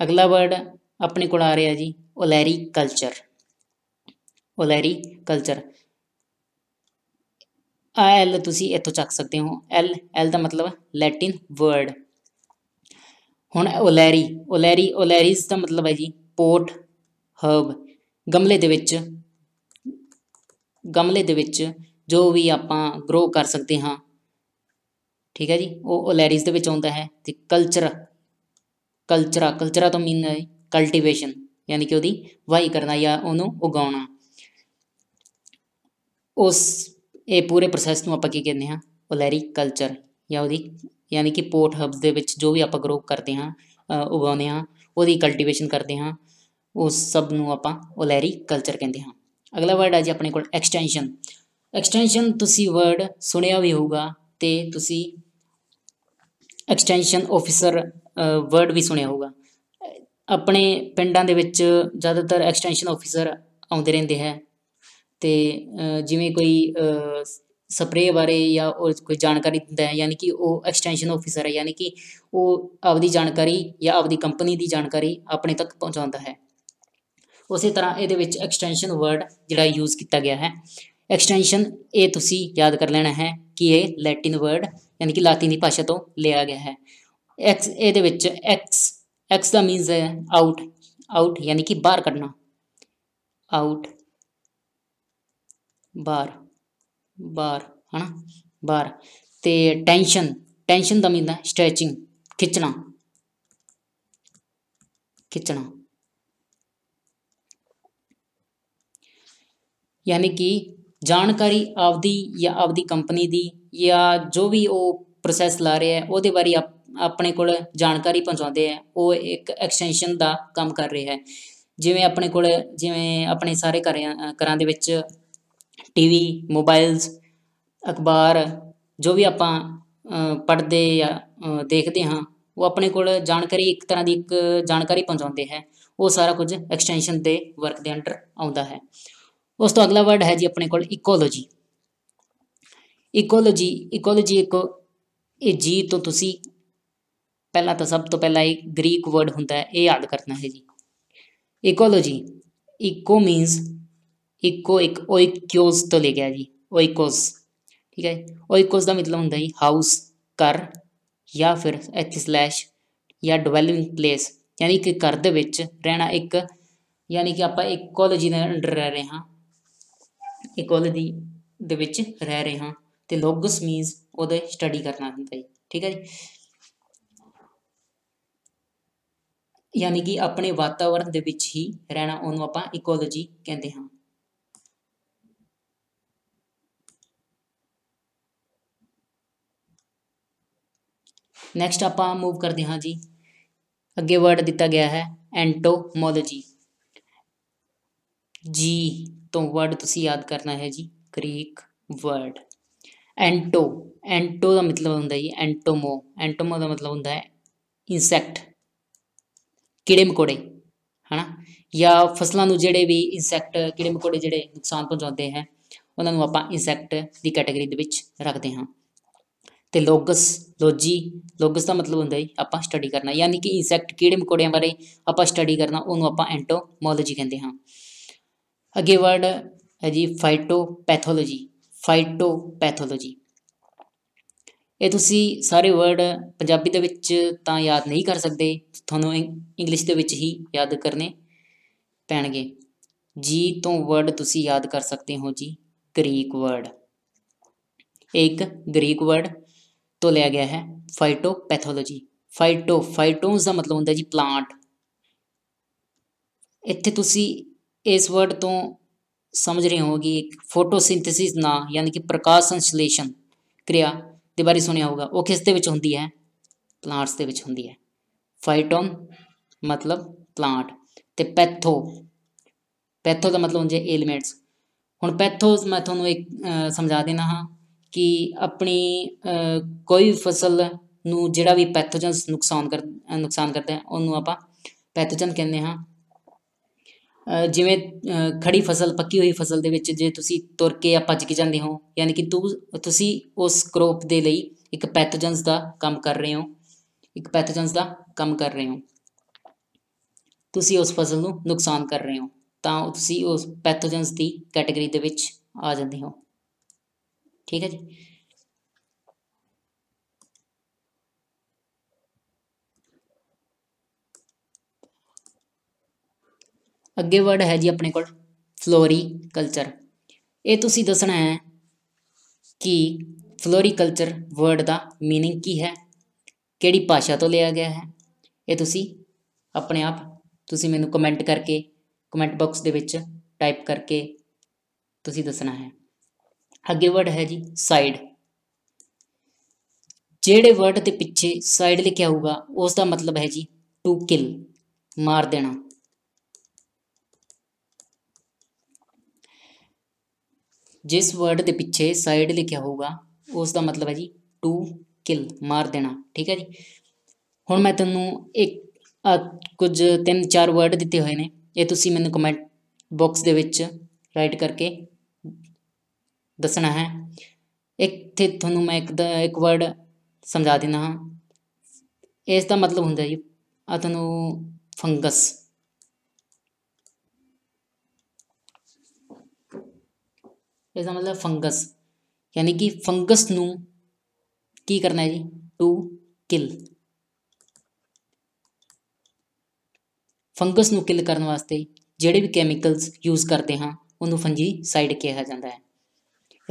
Speaker 1: ਅਗਲਾ ਵਰਡ ਆਪਣੇ ਕੋਲ ਆ ਰਿਹਾ ਜੀ olericulture olericulture L ਤੁਸੀਂ ਇੱਥੋਂ ਚੱਕ ਸਕਦੇ ਹੋ ਐਲ ਐਲ ਦਾ ਮਤਲਬ ਲੈਟਿਨ ਵਰਡ ਹੁਣ ਓਲੈਰੀ ਓਲੈਰੀ ਓਲੈਰੀਸ ਦਾ ਮਤਲਬ ਹੈ ਜੀ ਪੋਟ ਹਰਬ ਗਮਲੇ ਦੇ ਵਿੱਚ ਗਮਲੇ ਦੇ ਵਿੱਚ ਜੋ ਵੀ ਆਪਾਂ ਗਰੋ ਕਰ ਸਕਦੇ ਹਾਂ ਠੀਕ ਹੈ ਜੀ ਉਹ ਓਲੈਰੀਸ ਦੇ ਵਿੱਚ ਆਉਂਦਾ ਹੈ ਤੇ ਕਲਚਰ ਕਲਚਰਾ ਕਲਚਰਾ ਤੋਂ ਮੀਨ ਹੈ ਕਲਟੀਵੇਸ਼ਨ ਯਾਨੀ ਕਿ ਉਹਦੀ ਵਾਈ ਕਰਨਾ ਜਾਂ ਉਹਨੂੰ ਉਗਾਉਣਾ ਉਸ ਇਹ ਪੂਰੇ ਪ੍ਰੋਸੈਸ ਨੂੰ ਆਪਾਂ ਕੀ ਕਹਿੰਦੇ ਹਾਂ ਓਲੈਰੀ ਕਲਚਰ ਜਾਂ ਉਹਦੀ ਯਾਨੀ ਕਿ ਪੋਰਟ ਹਬਸ ਦੇ ਵਿੱਚ ਜੋ ਵੀ ਆਪਾਂ ਗਰੋ ਕਰਦੇ ਹਾਂ ਉਗਾਉਂਦੇ ਹਾਂ ਉਹਦੀ ਕਲਟੀਵੇਸ਼ਨ ਕਰਦੇ ਹਾਂ ਉਸ ਸਭ ਨੂੰ ਆਪਾਂ ਓਲੈਰੀ ਕਲਚਰ ਕਹਿੰਦੇ ਹਾਂ ਅਗਲਾ ਵਰਡ ਆ ਜੀ ਆਪਣੇ ਕੋਲ ਐਕਸਟੈਂਸ਼ਨ ਐਕਸਟੈਂਸ਼ਨ ਤੁਸੀਂ ਵਰਡ ਸੁਣਿਆ ਵੀ ਹੋਊਗਾ ਤੇ ਤੁਸੀਂ ਐਕਸਟੈਂਸ਼ਨ ਆਫੀਸਰ ਵਰਡ ਵੀ ਸੁਣਿਆ ਹੋਊਗਾ ਆਪਣੇ ਪਿੰਡਾਂ ਦੇ ਵਿੱਚ ਜ਼ਿਆਦਾਤਰ ਐਕਸਟੈਂਸ਼ਨ ਆਫੀਸਰ ਆਉਂਦੇ ਰਹਿੰਦੇ ਹੈ ਤੇ ਜਿਵੇਂ ਕੋਈ ਸਪਰੇ ਬਾਰੇ ਜਾਂ ਉਹ ਕੋਈ ਜਾਣਕਾਰੀ ਦਿੰਦਾ ਹੈ ਯਾਨੀ ਕਿ ਉਹ ਐਕਸਟੈਂਸ਼ਨ ਆਫੀਸਰ ਹੈ ਯਾਨੀ ਕਿ ਉਹ ਆਪਦੀ ਜਾਣਕਾਰੀ ਜਾਂ ਆਪਦੀ ਕੰਪਨੀ ਦੀ ਜਾਣਕਾਰੀ ਆਪਣੇ ਤੱਕ ਪਹੁੰਚਾਉਂਦਾ ਹੈ ਉਸੇ ਤਰ੍ਹਾਂ ਇਹਦੇ ਵਿੱਚ ਐਕਸਟੈਂਸ਼ਨ ਵਰਡ ਜਿਹੜਾ ਯੂਜ਼ ਕੀਤਾ ਗਿਆ ਹੈ ਐਕਸਟੈਂਸ਼ਨ ਇਹ ਤੁਸੀਂ ਯਾਦ ਕਰ ਲੈਣਾ ਹੈ ਕਿ ਇਹ ਲੈਟਿਨ ਵਰਡ ਯਾਨੀ ਕਿ ਲਾਤੀਨੀ ਭਾਸ਼ਾ ਤੋਂ ਲਿਆ ਗਿਆ ਹੈ ਐਕਸ ਇਹਦੇ ਵਿੱਚ ਐਕਸ ਐਕਸ ਦਾ ਮੀਨਸ ਹੈ ਆਊਟ ਆਊਟ ਯਾਨੀ ਕਿ ਬਾਹਰ ਕੱਢਣਾ ਆਊਟ ਬਾਰ ਬਾਰ ਹਨਾ ਬਾਰ ਤੇ ਟੈਨਸ਼ਨ ਟੈਨਸ਼ਨ ਦਾ ਮੀਨਦਾ ਸਟ੍ਰੈਚਿੰਗ ਖਿੱਚਣਾ ਖਿੱਚਣਾ ਯਾਨੀ ਕਿ ਜਾਣਕਾਰੀ ਆਪਦੀ ਜਾਂ ਆਪਦੀ ਕੰਪਨੀ ਦੀ ਜਾਂ ਜੋ ਵੀ ਉਹ ਪ੍ਰੋਸੈਸ ਲਾ ਰਿਹਾ ਹੈ ਉਹਦੇ ਬਾਰੇ ਆਪਣੇ ਕੋਲ ਜਾਣਕਾਰੀ ਪਹੁੰਚਾਉਂਦੇ ਆ ਉਹ ਇੱਕ ਐਕਸਟੈਂਸ਼ਨ ਦਾ ਕੰਮ ਕਰ ਰਿਹਾ ਹੈ ਜਿਵੇਂ ਆਪਣੇ ਕੋਲ ਜਿਵੇਂ ਆਪਣੇ ਸਾਰੇ ਘਰਾਂ ਦੇ ਵਿੱਚ ਟੀਵੀ ਮੋਬਾਈਲਸ ਅਖਬਾਰ ਜੋ ਵੀ ਆਪਾਂ ਪੜਦੇ ਜਾਂ ਦੇਖਦੇ ਹਾਂ ਉਹ ਆਪਣੇ ਕੋਲ ਜਾਣਕਾਰੀ ਇੱਕ ਤਰ੍ਹਾਂ ਦੀ ਇੱਕ ਜਾਣਕਾਰੀ ਪਹੁੰਚਾਉਂਦੇ ਹੈ ਉਹ ਸਾਰਾ ਕੁਝ ਐਕਸਟੈਂਸ਼ਨ ਦੇ ਵਰਕ ਦੇ ਅੰਡਰ ਆਉਂਦਾ ਹੈ ਉਸ ਤੋਂ ਅਗਲਾ ਵਰਡ ਹੈ ਜੀ ਆਪਣੇ ਕੋਲ ਇਕੋਲੋਜੀ ਇਕੋਲੋਜੀ ਇਕੋਲੋਜੀ ਇੱਕ ਇਹ ਜੀ ਤੋਂ ਤੁਸੀਂ ਪਹਿਲਾਂ ਤਾਂ ਸਭ ਤੋਂ ਪਹਿਲਾਂ ਇਹ ਗ੍ਰੀਕ ਵਰਡ ਹੁੰਦਾ ਹੈ ਇਹ ਯਾਦ ਕਰਨਾ ਹੈ ਜੀ ਇਕੋਲੋਜੀ ਇਕੋ ਮੀਨਸ ਇੱਕੋ ਇੱਕ ਓਇਕੋਸ ਤੋਂ ਲੈ ਗਿਆ ਜੀ ਓਇਕੋਸ ਠੀਕ ਹੈ ਓਇਕੋਸ ਦਾ ਮਤਲਬ ਹੁੰਦਾ ਹੈ ਹਾਊਸ ਕਰ ਜਾਂ ਫਿਰ ਐਚ ਸਲੈਸ਼ ਜਾਂ ਡਵੈਲਿੰਗ ਪਲੇਸ ਯਾਨੀ ਕਿ ਘਰ ਦੇ ਵਿੱਚ ਰਹਿਣਾ ਇੱਕ ਯਾਨੀ ਕਿ ਆਪਾਂ ਇਕੋਲੋਜੀ ਦੇ ਅੰਡਰ ਰਹਿ ਰਹੇ ਹਾਂ ਇਕੋਲੋਜੀ ਦੇ ਵਿੱਚ ਰਹਿ ਰਹੇ ਹਾਂ ਤੇ ਲੋਗਸ ਮੀਨਸ ਉਹਦੇ ਸਟੱਡੀ ਕਰਨਾ ਹੁੰਦਾ ਹੈ ਠੀਕ ਹੈ ਜੀ ਯਾਨੀ ਕਿ ਆਪਣੇ ਵਾਤਾਵਰਣ ਦੇ ਵਿੱਚ ਹੀ ਰਹਿਣਾ ਉਹਨੂੰ ਆਪਾਂ ਇਕੋਲੋਜੀ ਕਹਿੰਦੇ ਹਾਂ ਨੈਕਸਟ ਆਪਾਂ ਮੂਵ ਕਰਦੇ ਹਾਂ ਜੀ ਅੱਗੇ ਵਰਡ ਦਿੱਤਾ ਗਿਆ ਹੈ ਐਂਟੋਮੋਲੋਜੀ ਜੀ ਤੋਂ ਵਰਡ ਤੁਸੀਂ ਯਾਦ ਕਰਨਾ ਹੈ ਜੀ ਗ੍ਰੀਕ ਵਰਡ ਐਂਟੋ ਐਂਟੋ ਦਾ ਮਤਲਬ ਹੁੰਦਾ ਜੀ ਐਂਟੋਮੋ ਐਂਟੋਮੋ ਦਾ ਮਤਲਬ ਹੁੰਦਾ ਹੈ ਇਨਸੈਕਟ ਕੀੜੇ ਮਕੋੜੇ ਹਨਾ ਜਾਂ ਫਸਲਾਂ ਨੂੰ ਜਿਹੜੇ ਵੀ ਇਨਸੈਕਟ ਕੀੜੇ ਮਕੋੜੇ ਜਿਹੜੇ ਨੁਕਸਾਨ ਪਹੁੰਚਾਉਂਦੇ ਹੈ ਉਹਨਾਂ ਨੂੰ ਆਪਾਂ ਇਨਸੈਕਟ ਦੀ ਕੈਟਾਗਰੀ ਦੇ ਵਿੱਚ ਰੱਖਦੇ ਹਾਂ ਤੇ ਲੋਗਸ ਲੋਜੀ ਲੋਗਸ ਦਾ ਮਤਲਬ ਹੁੰਦਾ ਹੈ ਆਪਾਂ ਸਟੱਡੀ ਕਰਨਾ ਯਾਨੀ ਕਿ ਇਨਸੈਕਟ ਕੀੜੇ ਮਕੌੜਿਆਂ ਬਾਰੇ ਆਪਾਂ ਸਟੱਡੀ ਕਰਨਾ ਉਹਨੂੰ ਆਪਾਂ ਐਂਟੋਮੋਲੋਜੀ ਕਹਿੰਦੇ ਹਾਂ ਅੱਗੇ ਵਰਡ ਹੈ ਜੀ ਫਾਈਟੋਪੈਥੋਲੋਜੀ ਫਾਈਟੋਪੈਥੋਲੋਜੀ ਇਹ ਤੁਸੀਂ ਸਾਰੇ ਵਰਡ ਪੰਜਾਬੀ ਦੇ ਵਿੱਚ ਤਾਂ ਯਾਦ ਨਹੀਂ ਕਰ ਸਕਦੇ ਤੁਹਾਨੂੰ ਇੰਗਲਿਸ਼ ਦੇ ਵਿੱਚ ਹੀ ਯਾਦ ਕਰਨੇ ਪੈਣਗੇ ਜੀ ਤੋਂ ਵਰਡ ਤੁਸੀਂ ਯਾਦ ਕਰ ਸਕਦੇ ਹੋ ਜੀ ਗ੍ਰੀਕ ਵਰਡ ਇੱਕ ਗ੍ਰੀਕ ਵਰਡ ਤੋਂ ਲਿਆ ਗਿਆ ਹੈ ਫਾਈਟੋਪੈਥੋਲੋਜੀ ਫਾਈਟੋ ਫਾਈਟੋਸ ਦਾ ਮਤਲਬ ਹੁੰਦਾ ਜੀ ਪਲਾਂਟ ਇੱਥੇ ਤੁਸੀਂ ਇਸ ਵਰਡ ਤੋਂ ਸਮਝ ਰਹੇ ਹੋਗੇ ਇੱਕ ਫੋਟੋਸਿੰਥੇਸਿਸ ਨਾ ਯਾਨੀ ਕਿ ਪ੍ਰਕਾਸ਼ ਸੰਸ਼ਲੇਸ਼ਣ ਕਿਰਿਆ ਦੇ ਬਾਰੇ ਸੁਣਿਆ ਹੋਗਾ ਉਹ ਕਿਸ ਦੇ ਵਿੱਚ ਹੁੰਦੀ ਹੈ ਪਲਾਂਟਸ ਦੇ ਵਿੱਚ ਹੁੰਦੀ ਹੈ ਫਾਈਟੋਨ ਮਤਲਬ ਪਲਾਂਟ ਤੇ ਪੈਥੋ ਪੈਥੋ ਦਾ ਮਤਲਬ ਹੁੰਦਾ ਹੈ ਐਲੀਮੈਂਟਸ ਹੁਣ ਪੈਥੋਸ ਮੈਂ ਤੁਹਾਨੂੰ ਇੱਕ ਸਮਝਾ ਦੇਣਾ ਹਾਂ ਕਿ ਆਪਣੀ ਕੋਈ ਫਸਲ ਨੂੰ ਜਿਹੜਾ ਵੀ ਪੈਥੋਜਨਸ ਨੁਕਸਾਨ ਕਰ ਨੁਕਸਾਨ ਕਰਦਾ ਹੈ ਉਹਨੂੰ ਆਪਾਂ ਪੈਥੋਜਨ ਕਹਿੰਦੇ ਹਾਂ ਜਿਵੇਂ ਖੜੀ ਫਸਲ ਪੱਕੀ ਹੋਈ ਫਸਲ ਦੇ ਵਿੱਚ ਜੇ ਤੁਸੀਂ ਤੁਰ ਕੇ ਆ ਭੱਜ ਕੇ ਜਾਂਦੇ ਹੋ ਯਾਨੀ ਕਿ ਤੂੰ ਤੁਸੀਂ ਉਸ ਕ੍ਰੋਪ ਦੇ ਲਈ ਇੱਕ ਪੈਥੋਜਨਸ ਦਾ ਕੰਮ ਕਰ ਰਹੇ ਹੋ ਇੱਕ ਪੈਥੋਜਨਸ ਦਾ ਕੰਮ ਕਰ ਰਹੇ ਹੋ ਤੁਸੀਂ ਉਸ ਫਸਲ ਨੂੰ ਨੁਕਸਾਨ ਕਰ ਰਹੇ ਹੋ ਤਾਂ ਤੁਸੀਂ ਉਸ ਪੈਥੋਜਨਸ ਦੀ ਕੈਟਾਗਰੀ ਦੇ ਵਿੱਚ ਆ ਜਾਂਦੇ ਹੋ ਠੀਕ ਹੈ ਜੀ ਅੱਗੇ ਵਰਡ ਹੈ ਜੀ ਆਪਣੇ ਕੋਲ ਫਲੋਰੀ ਕਲਚਰ ਇਹ ਤੁਸੀਂ ਦੱਸਣਾ ਹੈ ਕਿ ਫਲੋਰੀ ਕਲਚਰ ਵਰਡ ਦਾ मीनिंग ਕੀ ਹੈ ਕਿਹੜੀ ਭਾਸ਼ਾ ਤੋਂ ਲਿਆ ਗਿਆ ਹੈ ਇਹ ਤੁਸੀਂ ਆਪਣੇ ਆਪ ਤੁਸੀਂ ਮੈਨੂੰ ਕਮੈਂਟ ਕਰਕੇ ਕਮੈਂਟ ਬਾਕਸ ਦੇ ਵਿੱਚ ਟਾਈਪ ਕਰਕੇ ਤੁਸੀਂ ਦੱਸਣਾ ਹੈ ਅੱਗੇ ਵਰਡ ਹੈ ਜੀ ਸਾਈਡ ਜਿਹੜੇ ਵਰਡ ਦੇ ਪਿੱਛੇ ਸਾਈਡ ਲਿਖਿਆ ਹੋਊਗਾ ਉਸ ਦਾ ਮਤਲਬ ਹੈ ਜੀ ਟੂ ਕਿਲ ਮਾਰ ਦੇਣਾ ਜਿਸ ਵਰਡ ਦੇ ਪਿੱਛੇ ਸਾਈਡ ਲਿਖਿਆ ਹੋਊਗਾ ਉਸ ਦਾ ਮਤਲਬ ਹੈ ਜੀ ਟੂ ਕਿਲ ਮਾਰ ਦੇਣਾ ਠੀਕ ਹੈ ਜੀ ਹੁਣ ਮੈਂ ਤੁਹਾਨੂੰ ਇੱਕ ਕੁਝ ਤਿੰਨ ਚਾਰ ਵਰਡ ਦਿੱਤੇ ਹੋਏ ਨੇ ਇਹ ਤੁਸੀਂ ਮੈਨੂੰ ਕਮੈਂਟ ਬਾਕਸ ਦੇ ਵਿੱਚ ਰਾਈਟ ਕਰਕੇ ਦੱਸਣਾ ਹੈ ਇੱਥੇ ਤੁਹਾਨੂੰ ਮੈਂ ਇੱਕ ਦਾ ਇੱਕ ਵਰਡ ਸਮਝਾ ਦਿੰਦਾ ਹਾਂ ਇਸ ਦਾ ਮਤਲਬ ਹੁੰਦਾ ਜੀ ਆ ਤੁਹਾਨੂੰ ਫੰਗਸ ਇਸ ਦਾ ਮਤਲਬ ਫੰਗਸ ਯਾਨੀ ਕਿ ਫੰਗਸ ਨੂੰ ਕੀ ਕਰਨਾ ਹੈ ਜੀ ਟੂ ਕਿਲ ਫੰਗਸ ਨੂੰ ਕਿਲ ਕਰਨ ਵਾਸਤੇ ਜਿਹੜੇ ਵੀ ਕੈਮੀਕਲਸ ਯੂਜ਼ ਕਰਦੇ ਹਾਂ ਉਹਨੂੰ ਫੰਜੀਸਾਈਡ ਕਿਹਾ ਜਾਂਦਾ ਹੈ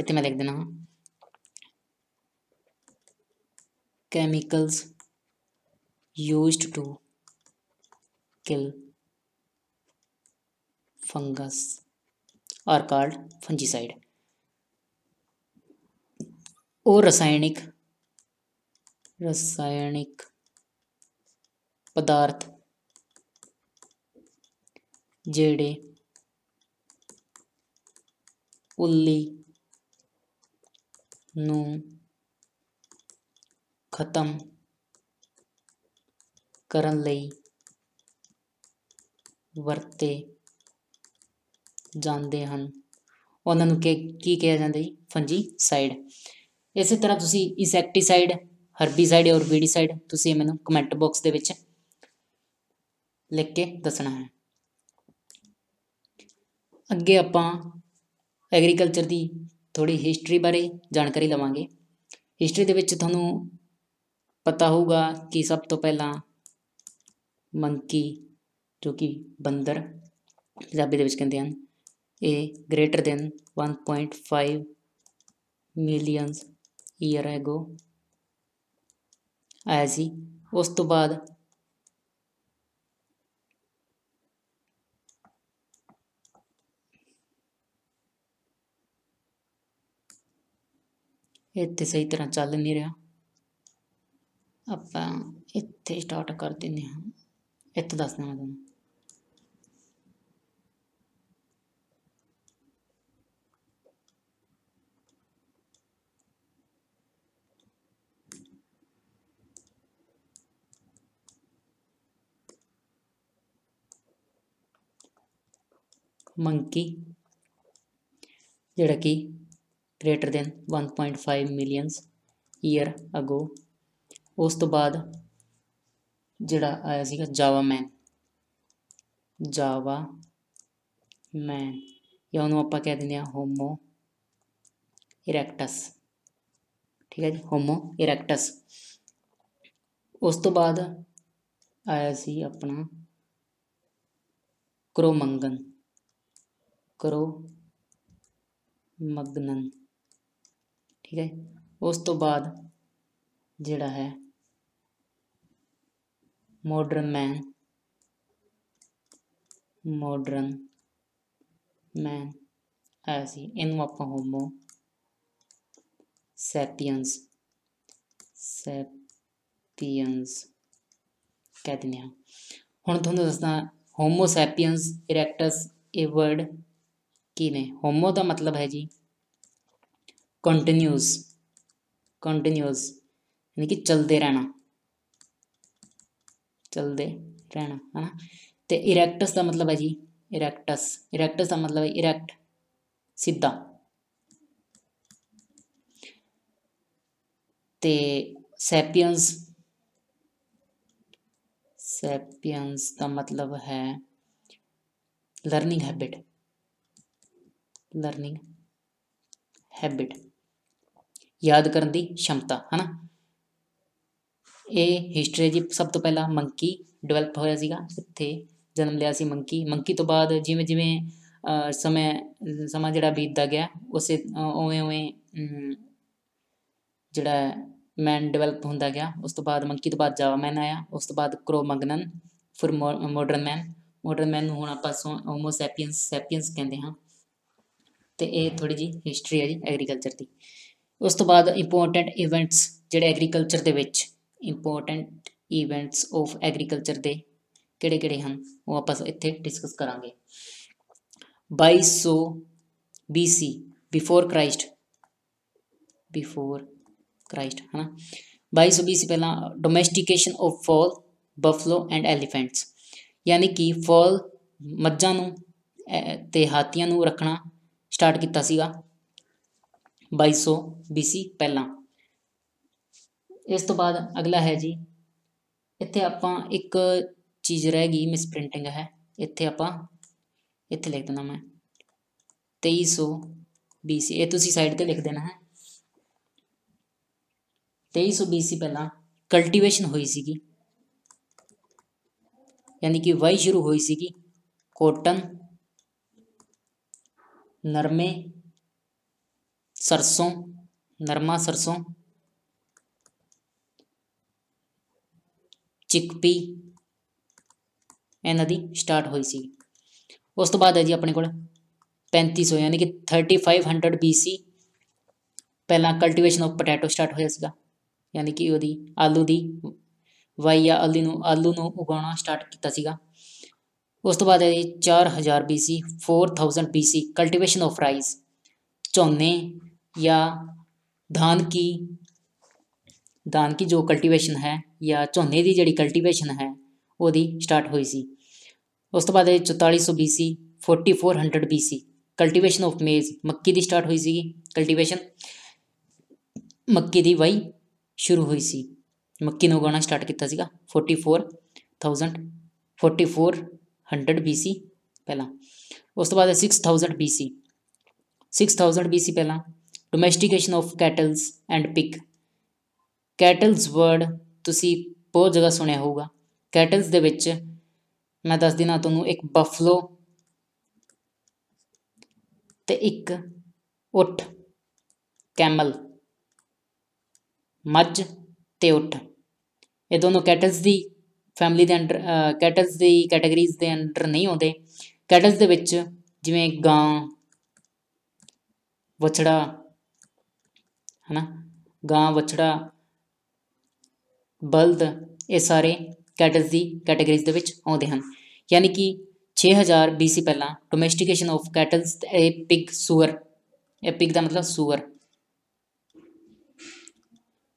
Speaker 1: इतने मैं लिख देना हाँ chemicals use to kill fungus और कार्ड फंजीसाइड और रासायनिक रासायनिक पदार्थ जेड़े उल्ली ਨੂੰ ਖਤਮ ਕਰਨ ਲਈ ਵਰਤੇ ਜਾਂਦੇ ਹਨ ਉਹਨਾਂ ਨੂੰ ਕੀ ਕਿਹਾ ਜਾਂਦਾ ਜੀ ਸਾਈਡ ਇਸੇ ਤਰ੍ਹਾਂ ਤੁਸੀਂ ਇਨਸੈਕਟੀਸਾਈਡ ਹਰਬੀਸਾਈਡ ਔਰ ਵੀਡੀਸਾਈਡ ਤੁਸੀਂ ਮੈਨੂੰ ਕਮੈਂਟ ਬਾਕਸ ਦੇ ਵਿੱਚ ਲਿਖ ਕੇ ਦੱਸਣਾ ਹੈ ਅੱਗੇ ਆਪਾਂ ਐਗਰੀਕਲਚਰ ਦੀ ਥੋੜੀ ਹਿਸਟਰੀ ਬਾਰੇ ਜਾਣਕਾਰੀ ਲਵਾਂਗੇ ਹਿਸਟਰੀ ਦੇ ਵਿੱਚ ਤੁਹਾਨੂੰ ਪਤਾ ਹੋਊਗਾ ਕਿ ਸਭ ਤੋਂ ਪਹਿਲਾਂ ਮੰਕੀ ਜੋ ਕਿ ਬੰਦਰ ਪੰਜਾਬੀ ਦੇ ਵਿੱਚ ਕਹਿੰਦੇ ਹਨ ਇਹ greater than 1.5 millions year ago ਆਇਆ ਸੀ ਉਸ ਤੋਂ ਬਾਅਦ इत सही तरह चल नहीं रहा आप इतने स्टार्ट कर दें इत दस देना तुम मंकी जड़ा की greater than 1.5 millions year ago ਉਸ ਤੋਂ ਬਾਅਦ ਜਿਹੜਾ ਆਇਆ ਸੀਗਾ ਜਾਵਾ ਮੈਨ ਜਾਵਾ ਮੈਨ ਇਹ ਉਹਨੂੰ ਆਪਾਂ ਕਹਿ ਦਿੰਦੇ ਆ ਹੋਮੋ ਇਰੈਕਟਸ ਠੀਕ ਹੈ ਜੀ ਹੋਮੋ ਇਰੈਕਟਸ ਉਸ ਤੋਂ ਬਾਅਦ ਆਇਆ ਸੀ ਆਪਣਾ ਕਰੋਮੰਗਨ ਕਰੋ ਮਗਨਨ ਠੀਕ ਹੈ ਉਸ ਤੋਂ ਬਾਅਦ ਜਿਹੜਾ ਹੈ ਮਾਡਰਨ ਮੈਨ ਮਾਡਰਨ ਮੈਨ ਐਸੀ ਇਹਨੂੰ ਆਪਾਂ ਹੋਮੋ ਸੈਪੀਅਨਸ ਸੈਪੀਅਨਸ ਕਹਿੰਦੇ ਆ ਹਾਂ ਹੁਣ ਤੁਹਾਨੂੰ ਦੱਸਦਾ ਹੋਮੋ ਸੈਪੀਅਨਸ ਇਰੈਕਟਸ ਇਹ ਵਰਡ ਕੀ ਨੇ ਹੋਮੋ ਦਾ ਮਤਲਬ ਹੈ ਜੀ कंटिन्यूस कंटिन्यूस यानी कि चलते रहना चलते रहना है ना तो इरेक्टस का मतलब है जी इरेक्टस इरेक्टस का मतलब है इरेक्ट सीधा तो सैपियंस सैपियंस का मतलब है लर्निंग हैबिट लर्निंग हैबिट ਯਾਦ ਕਰਨ ਦੀ ਸ਼ਮਤਾ ਹਨਾ ਇਹ ਹਿਸਟਰੀ ਜੀ ਸਭ ਤੋਂ ਪਹਿਲਾਂ ਮੰਕੀ ਡਿਵੈਲਪ ਹੋਇਆ ਸੀਗਾ ਇੱਥੇ ਜਨਮ ਲਿਆ ਸੀ ਮੰਕੀ ਮੰਕੀ ਤੋਂ ਬਾਅਦ ਜਿਵੇਂ ਜਿਵੇਂ ਸਮੇਂ ਸਮਾਂ ਜਿਹੜਾ ਬੀਤਦਾ ਗਿਆ ਉਸੇ ਉਵੇਂ ਉਵੇਂ ਜਿਹੜਾ ਮੈਨ ਡਿਵੈਲਪ ਹੁੰਦਾ ਗਿਆ ਉਸ ਤੋਂ ਬਾਅਦ ਮੰਕੀ ਤੋਂ ਬਾਅਦ ਜਾਵਾ ਮੈਨ ਆਇਆ ਉਸ ਤੋਂ ਬਾਅਦ ਕਰੋ ਮੰਗਨਨ ਫਿਰ ਮਾਡਰਨ ਮੈਨ ਮਾਡਰਨ ਮੈਨ ਨੂੰ ਹੁਣ ਆਪਾਂ ਹੋਮੋ ਸੈਪੀਅੰਸ ਸੈਪੀਅੰਸ ਕਹਿੰਦੇ ਹਾਂ ਤੇ ਇਹ ਥੋੜੀ ਜੀ ਹਿਸਟਰੀ ਹੈ ਜੀ ਐਗਰੀਕਲਚਰ ਦੀ ਉਸ ਤੋਂ ਬਾਅਦ ਇੰਪੋਰਟੈਂਟ ਇਵੈਂਟਸ ਜਿਹੜੇ ਐਗਰੀਕਲਚਰ ਦੇ ਵਿੱਚ ਇੰਪੋਰਟੈਂਟ ਇਵੈਂਟਸ ਆਫ ਐਗਰੀਕਲਚਰ ਦੇ ਕਿਹੜੇ ਕਿਹੜੇ ਹਨ ਉਹ ਆਪਾਂ ਇੱਥੇ ਡਿਸਕਸ ਕਰਾਂਗੇ 2200 BC before Christ before Christ ਹਨਾ 2200 BC ਪਹਿਲਾਂ domestication of fowl buffalo and elephants ਯਾਨੀ ਕਿ ਫੌਲ ਮੱਝਾਂ ਨੂੰ ਤੇ ਹਾਥੀਆਂ ਨੂੰ ਰੱਖਣਾ ਸਟਾਰਟ ਕੀਤਾ ਸੀਗਾ 2200 BC ਪਹਿਲਾਂ ਇਸ ਤੋਂ ਬਾਅਦ ਅਗਲਾ ਹੈ ਜੀ ਇੱਥੇ ਆਪਾਂ ਇੱਕ ਚੀਜ਼ ਰਹਿ ਗਈ ਮਿਸ ਪ੍ਰਿੰਟਿੰਗ ਹੈ ਇੱਥੇ ਆਪਾਂ ਇੱਥੇ ਲਿਖ ਦਿੰਦਾ ਮੈਂ 2300 BC ਇਹ ਤੁਸੀਂ ਸਾਈਡ ਤੇ ਲਿਖ ਦੇਣਾ ਹੈ 2300 BC ਪਹਿਲਾਂ ਕਲਟੀਵੇਸ਼ਨ ਹੋਈ ਸੀਗੀ ਯਾਨੀ ਕਿ ਵਾਈ ਸ਼ੁਰੂ ਹੋਈ ਸੀਗੀ ਕੋਟਨ ਨਰਮੇ ਸਰਸੋਂ ਨਰਮਾ ਸਰਸੋਂ ਚਿਕਪੀ ਇਹਨਾਂ ਦੀ ਸਟਾਰਟ ਹੋਈ ਸੀ ਉਸ ਤੋਂ ਬਾਅਦ ਹੈ ਜੀ ਆਪਣੇ ਕੋਲ 3500 ਯਾਨੀ ਕਿ 3500 BC ਪਹਿਲਾਂ ਕਲਟੀਵੇਸ਼ਨ ਆਫ ਪੋਟੈਟੋ ਸਟਾਰਟ ਹੋਇਆ ਸੀਗਾ ਯਾਨੀ ਕਿ ਉਹਦੀ ਆਲੂ ਦੀ ਵਾਈ ਜਾਂ ਆਲੂ ਨੂੰ ਆਲੂ ਨੂੰ ਉਗਾਉਣਾ ਸਟਾਰਟ ਕੀਤਾ ਸੀਗਾ ਉਸ ਤੋਂ ਬਾਅਦ ਹੈ 4000 BC 4000 BC cultivation of rice ਝੋਨੇ या धान की धान की जो कल्टीवेशन है ਜਾਂ ਝੋਨੇ ਦੀ ਜਿਹੜੀ ਕਲਟੀਵੇਸ਼ਨ ਹੈ ਉਹਦੀ ਸਟਾਰਟ ਹੋਈ ਸੀ ਉਸ ਤੋਂ ਬਾਅਦ 4400 BC 4400 BC ਕਲਟੀਵੇਸ਼ਨ ਆਫ ਮੇਜ਼ ਮੱਕੀ ਦੀ ਸਟਾਰਟ ਹੋਈ ਸੀਗੀ ਕਲਟੀਵੇਸ਼ਨ ਮੱਕੀ ਦੀ ਵਾਈ ਸ਼ੁਰੂ ਹੋਈ ਸੀ ਮੱਕੀ ਨੂੰ ਉਗਾਉਣਾ ਸਟਾਰਟ ਕੀਤਾ ਸੀਗਾ 44000 4400 BC ਪਹਿਲਾਂ ਉਸ ਤੋਂ ਬਾਅਦ 6000 BC 6000 BC ਪਹਿਲਾਂ domestication of cattles and pig cattles word ਤੁਸੀਂ ਬਹੁਤ ਜਗ੍ਹਾ ਸੁਣਿਆ ਹੋਊਗਾ ਕੈਟਲਸ ਦੇ ਵਿੱਚ ਮੈਂ ਦੱਸ ਦਿਨਾ ਤੁਹਾਨੂੰ ਇੱਕ ਬਫਲੋ ਤੇ ਇੱਕ ਉਠ ਕੈਮਲ ਮੱਝ ਤੇ ਉਠ ਇਹ ਦੋਨੋਂ ਕੈਟਲਸ ਦੀ ਫੈਮਿਲੀ ਦੇ ਅੰਡਰ ਕੈਟਲਸ ਦੀ ਕੈਟਾਗਰੀਜ਼ ਦੇ ਅੰਡਰ ਨਹੀਂ ਆਉਂਦੇ ਕੈਟਲਸ ਦੇ ਵਿੱਚ ਜਿਵੇਂ ਗਾਂ ਵਛੜਾ ਨਾ ਗਾਂ ਵਛੜਾ ਬਲਦ ਇਹ ਸਾਰੇ ਕੈਟਲਸ ਦੀ ਕੈਟਾਗਰੀਜ਼ ਦੇ ਵਿੱਚ ਆਉਂਦੇ ਹਨ ਯਾਨੀ ਕਿ 6000 BC ਪਹਿਲਾਂ ਡੋਮੈਸਟੀਕੇਸ਼ਨ ਆਫ ਕੈਟਲਸ ਐ ਪਿਗ ਸੂਰ ਇਹ ਪਿਗ ਦਾ ਮਤਲਬ ਸੂਰ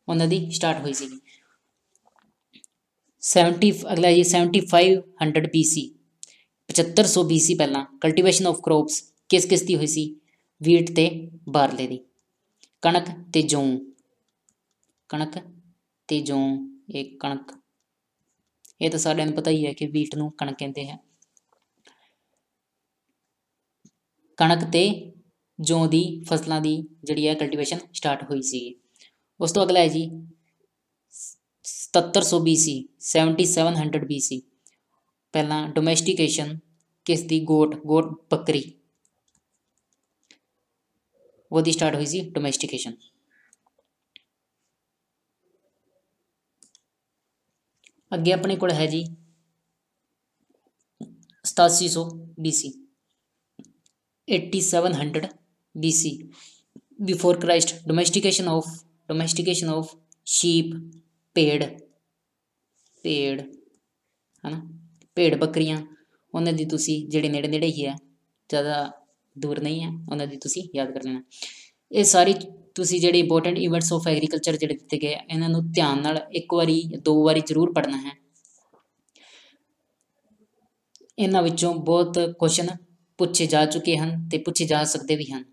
Speaker 1: ਉਹਨਾਂ ਦੀ ਸਟਾਰਟ ਹੋਈ ਸੀ 70 ਅਗਲਾ ਜੀ 7500 BC 7500 BC ਪਹਿਲਾਂ ਕਲਟੀਵੇਸ਼ਨ ਆਫ ਕ੍ਰੋਪਸ ਕਿਸ ਕਿਸ ਦੀ ਹੋਈ ਸੀ ਵੀਟ ਤੇ ਬਾਰਲੇ ਦੀ ਕਣਕ ਤੇ ਜੌਂ ਕਣਕ ਤੇ ਜੌਂ ਇਹ ਕਣਕ ਇਹ ਤਾਂ ਸਾਰਿਆਂ ਨੂੰ ਪਤਾ ਹੀ ਹੈ ਕਿ ਵੀਟ ਨੂੰ ਕਣਕ ਕਹਿੰਦੇ ਹੈ ਕਣਕ ਤੇ ਜੌਂ ਦੀ ਫਸਲਾਂ ਦੀ ਜਿਹੜੀ ਹੈ ਕਲਟੀਵੇਸ਼ਨ ਸਟਾਰਟ ਹੋਈ ਸੀ ਉਸ ਤੋਂ ਅਗਲਾ ਹੈ ਜੀ 7700 BC 7700 BC ਪਹਿਲਾਂ ਡੋਮੈਸਟੀਕੇਸ਼ਨ ਕਿਸ ਦੀ ਗੋਟ ਗੋਟ ਬੱਕਰੀ ਉਹਦੀ ਸਟਾਰਟ ਹੋਈ ਸੀ ਡੋਮੈਸਟੀਕੇਸ਼ਨ ਅੱਗੇ ਆਪਣੇ ਕੋਲ ਹੈ ਜੀ 8700 BC 8700 BC before Christ domestication of domestication of sheep ਭੇਡ ਭੇਡ ਹਨਾ ਭੇਡ ਬੱਕਰੀਆਂ ਉਹਨਾਂ ਦੀ ਤੁਸੀਂ ਜਿਹੜੇ ਨੇੜੇ ਨੇੜੇ ਹੀ ਆ ਜ਼ਿਆਦਾ ਦੂਰ ਨਹੀਂ ਹੈ ਉਹਨਾਂ ਦੀ ਤੁਸੀਂ ਯਾਦ ਕਰ ਲੈਣਾ ਇਹ ਸਾਰੀ ਤੁਸੀਂ ਜਿਹੜੇ ਇੰਪੋਰਟੈਂਟ ਇਵੈਂਟਸ ਆਫ ਐਗਰੀਕਲਚਰ ਜਿਹੜੇ ਦਿੱਤੇ ਗਏ ਇਹਨਾਂ ਨੂੰ ਧਿਆਨ ਨਾਲ ਇੱਕ ਵਾਰੀ ਦੋ ਵਾਰੀ ਜ਼ਰੂਰ ਪੜ੍ਹਨਾ ਹੈ ਇਹਨਾਂ ਵਿੱਚੋਂ ਬਹੁਤ ਕੁਐਸਚਨ ਪੁੱਛੇ ਜਾ ਚੁੱਕੇ ਹਨ ਤੇ ਪੁੱਛੇ ਜਾ ਸਕਦੇ ਵੀ ਹਨ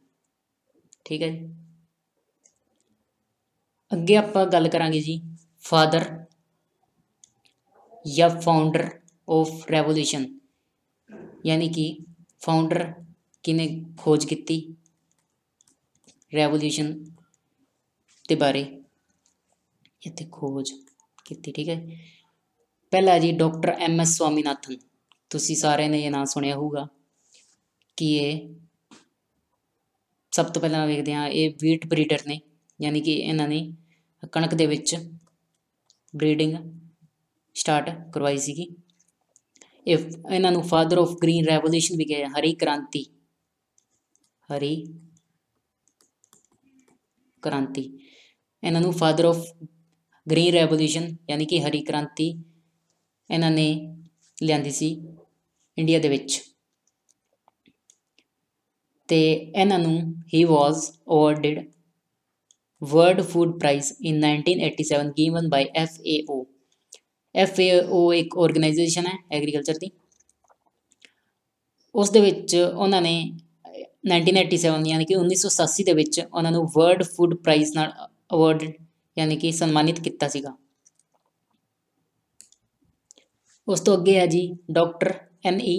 Speaker 1: ਠੀਕ ਹੈ ਜੀ ਅੱਗੇ ਆਪਾਂ ਗੱਲ ਕਰਾਂਗੇ ਜੀ ਫਾਦਰ ਜਾਂ ਫਾਊਂਡਰ ਆਫ ਰੈਵੋਲੂਸ਼ਨ ਯਾਨੀ ਕਿ ਫਾਊਂਡਰ ਕਿਹਨੇ ਖੋਜ ਕੀਤੀ ਰੈਵੋਲੂਸ਼ਨ ਦੇ ਬਾਰੇ ਇੱਥੇ ਖੋਜ ਕੀਤੀ ਠੀਕ ਹੈ ਪਹਿਲਾ ਜੀ ਡਾਕਟਰ ਐਮ ਐਸ ਸਵਾਮੀਨਾਥਨ ਤੁਸੀਂ ਸਾਰਿਆਂ ਨੇ ਇਹ ਨਾਮ ਸੁਣਿਆ ਹੋਊਗਾ ਕਿ ਇਹ ਸਭ ਤੋਂ ਪਹਿਲਾਂ ਵੇਖਦੇ ਹਾਂ ਇਹ ਵੀਟ ਬਰੀਡਰ ਨੇ ਯਾਨੀ ਕਿ ਇਹਨਾਂ ਨੇ ਕਣਕ ਦੇ ਵਿੱਚ ਬਰੀਡਿੰਗ ਸਟਾਰਟ ਕਰਵਾਈ ਸੀਗੀ ਇਹ ਇਹਨਾਂ ਨੂੰ ਫਾਦਰ ਆਫ ਗ੍ਰੀਨ ਰੈਵੋਲੂਸ਼ਨ ਵੀ ਕਿਹਾ ਹਰੀ ਕ੍ਰਾਂਤੀ ਹਰੀ ਕ੍ਰਾਂਤੀ ਇਹਨਾਂ ਨੂੰ ਫਾਦਰ ਆਫ ਗ੍ਰੀਨ ਰੈਵੋਲੂਸ਼ਨ ਯਾਨੀ ਕਿ ਹਰੀ ਕ੍ਰਾਂਤੀ ਇਹਨਾਂ ਨੇ ਲਿਆਂਦੀ ਸੀ ਇੰਡੀਆ ਦੇ ਵਿੱਚ ਤੇ ਇਹਨਾਂ ਨੂੰ he was awarded World Food Prize in 1987 given by F F A O A O ਇੱਕ ਆਰਗੇਨਾਈਜੇਸ਼ਨ ਹੈ ਐਗਰੀਕਲਚਰ ਦੀ ਉਸ ਦੇ ਵਿੱਚ ਉਹਨਾਂ ਨੇ 1987 ਯਾਨੀ ਕਿ 1987 ਦੇ ਵਿੱਚ ਉਹਨਾਂ ਨੂੰ ਵਰਲਡ ਫੂਡ ਪ੍ਰਾਈਜ਼ ਨਾਲ ਅਵਾਰਡ ਯਾਨੀ ਕਿ ਸਨਮਾਨਿਤ ਕੀਤਾ ਸੀਗਾ ਉਸ ਤੋਂ ਅੱਗੇ ਆ ਜੀ ਡਾਕਟਰ ਐਨ ਈ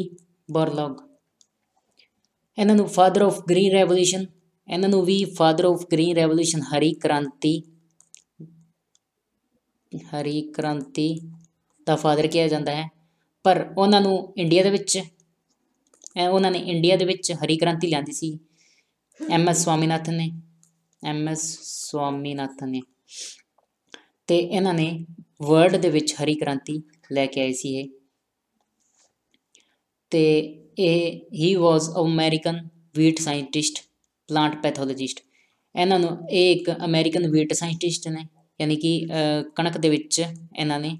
Speaker 1: ਬਰਲੌਗ ਇਹਨਾਂ ਨੂੰ ਫਾਦਰ ਆਫ ਗ੍ਰੀਨ ਰੈਵੋਲੂਸ਼ਨ ਇਹਨਾਂ ਨੂੰ ਵੀ ਫਾਦਰ ਆਫ ਗ੍ਰੀਨ ਰੈਵੋਲੂਸ਼ਨ ਹਰੀ ਕ੍ਰਾਂਤੀ ਹਰੀ ਕ੍ਰਾਂਤੀ ਦਾ ਫਾਦਰ ਕਿਹਾ ਜਾਂਦਾ ਹੈ ਪਰ ਉਹਨਾਂ ਨੂੰ ਇੰਡੀਆ ਦੇ ਵਿੱਚ ਉਹਨਾਂ ਨੇ ਇੰਡੀਆ ਦੇ ਵਿੱਚ ਹਰੀ ਕ੍ਰਾਂਤੀ ਲਿਆਂਦੀ ਸੀ ਐਮ ਐਸ ਸਵਾਮੀਨਾਥਨ ਨੇ ਐਮ ਐਸ ਸਵਾਮੀਨਾਥਨ ਨੇ ਤੇ ਇਹਨਾਂ ਨੇ ਵਰਲਡ ਦੇ ਵਿੱਚ ਹਰੀ ਕ੍ਰਾਂਤੀ ਲੈ ਕੇ ਆਏ ਸੀ ਇਹ ਤੇ ਇਹ he was American wheat scientist plant pathologist ਇਹਨਾਂ ਨੂੰ ਇਹ ਇੱਕ ਅਮਰੀਕਨ ਵੀਟ ਸਾਇੰਟਿਸਟ ਨੇ ਯਾਨੀ ਕਿ ਕਣਕ ਦੇ ਵਿੱਚ ਇਹਨਾਂ ਨੇ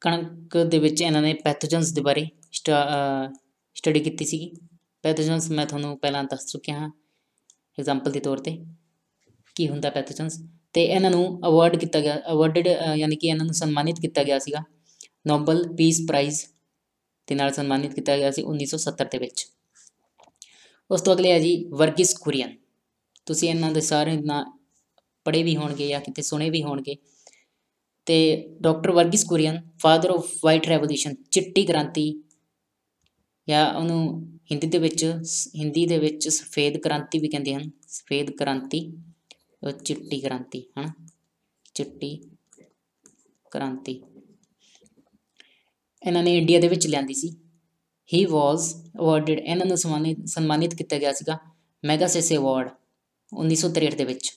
Speaker 1: ਕਣਕ ਦੇ ਵਿੱਚ ਇਹਨਾਂ ਨੇ ਪੈਥੋਜਨਸ ਦੇ ਬਾਰੇ ਸਟੱਡੀ ਕੀਤੀ ਸੀਗੀ ਪੈਥੋਜਨਸ ਮੈਂ ਤੁਹਾਨੂੰ ਪਹਿਲਾਂ ਦੱਸ ਚੁੱਕਿਆ ਹਾਂ ਐਗਜ਼ਾਮਪਲ ਦੇ ਤੌਰ ਤੇ ਕੀ ਹੁੰਦਾ ਪੈਥੋਜਨਸ ਤੇ ਇਹਨਾਂ ਨੂੰ ਅਵਾਰਡ ਕੀਤਾ ਗਿਆ ਅਵਾਰਡਡ ਯਾਨੀ ਕਿ ਇਹਨਾਂ ਨੂੰ ਸਨਮਾਨਿਤ ਕੀਤਾ ਗਿਆ ਸੀਗਾ ਨੋਬਲ ਪੀਸ ਪ੍ਰਾਈਜ਼ ਤੇ ਨਾਲ ਸਨਮਾਨਿਤ ਕੀਤਾ ਗਿਆ ਸੀ 1970 ਦੇ ਵਿੱਚ ਉਸ ਤੋਂ ਅਗਲੇ ਆ ਜੀ ਵਰਗਿਸ ਕੁਰੀਅਨ ਤੁਸੀਂ ਇਹਨਾਂ ਦੇ ਸਾਰੇ ਨਾ ਪੜੇ ਵੀ ਹੋਣਗੇ ਜਾਂ ਕਿਤੇ ਸੁਣੇ ਵੀ ਹੋਣਗੇ ਤੇ doctor Verghese Kurien father of white revolution ਚਿੱਟੀ ਕ੍ਰਾਂਤੀ ਜਾਂ ਉਹਨੂੰ ਹਿੰਦੀ ਦੇ ਵਿੱਚ ਹਿੰਦੀ ਦੇ ਵਿੱਚ ਸਫੇਦ ਕ੍ਰਾਂਤੀ ਵੀ ਕਹਿੰਦੇ ਹਨ ਸਫੇਦ ਕ੍ਰਾਂਤੀ ਚਿੱਟੀ ਕ੍ਰਾਂਤੀ ਹਨ ਚਿੱਟੀ ਕ੍ਰਾਂਤੀ ਇਹਨਾਂ ਨੇ ਇੰਡੀਆ ਦੇ ਵਿੱਚ ਲਿਆਂਦੀ ਸੀ ਹੀ ਵਾਸ ਅਵਾਰਡਡ ਇਹਨਾਂ ਨੂੰ ਸਨਮਾਨਿਤ ਸਨਮਾਨਿਤ ਕੀਤਾ ਗਿਆ ਸੀਗਾ ਮੈਗਾਸੇਸੇ ਅਵਾਰਡ 1963 ਦੇ ਵਿੱਚ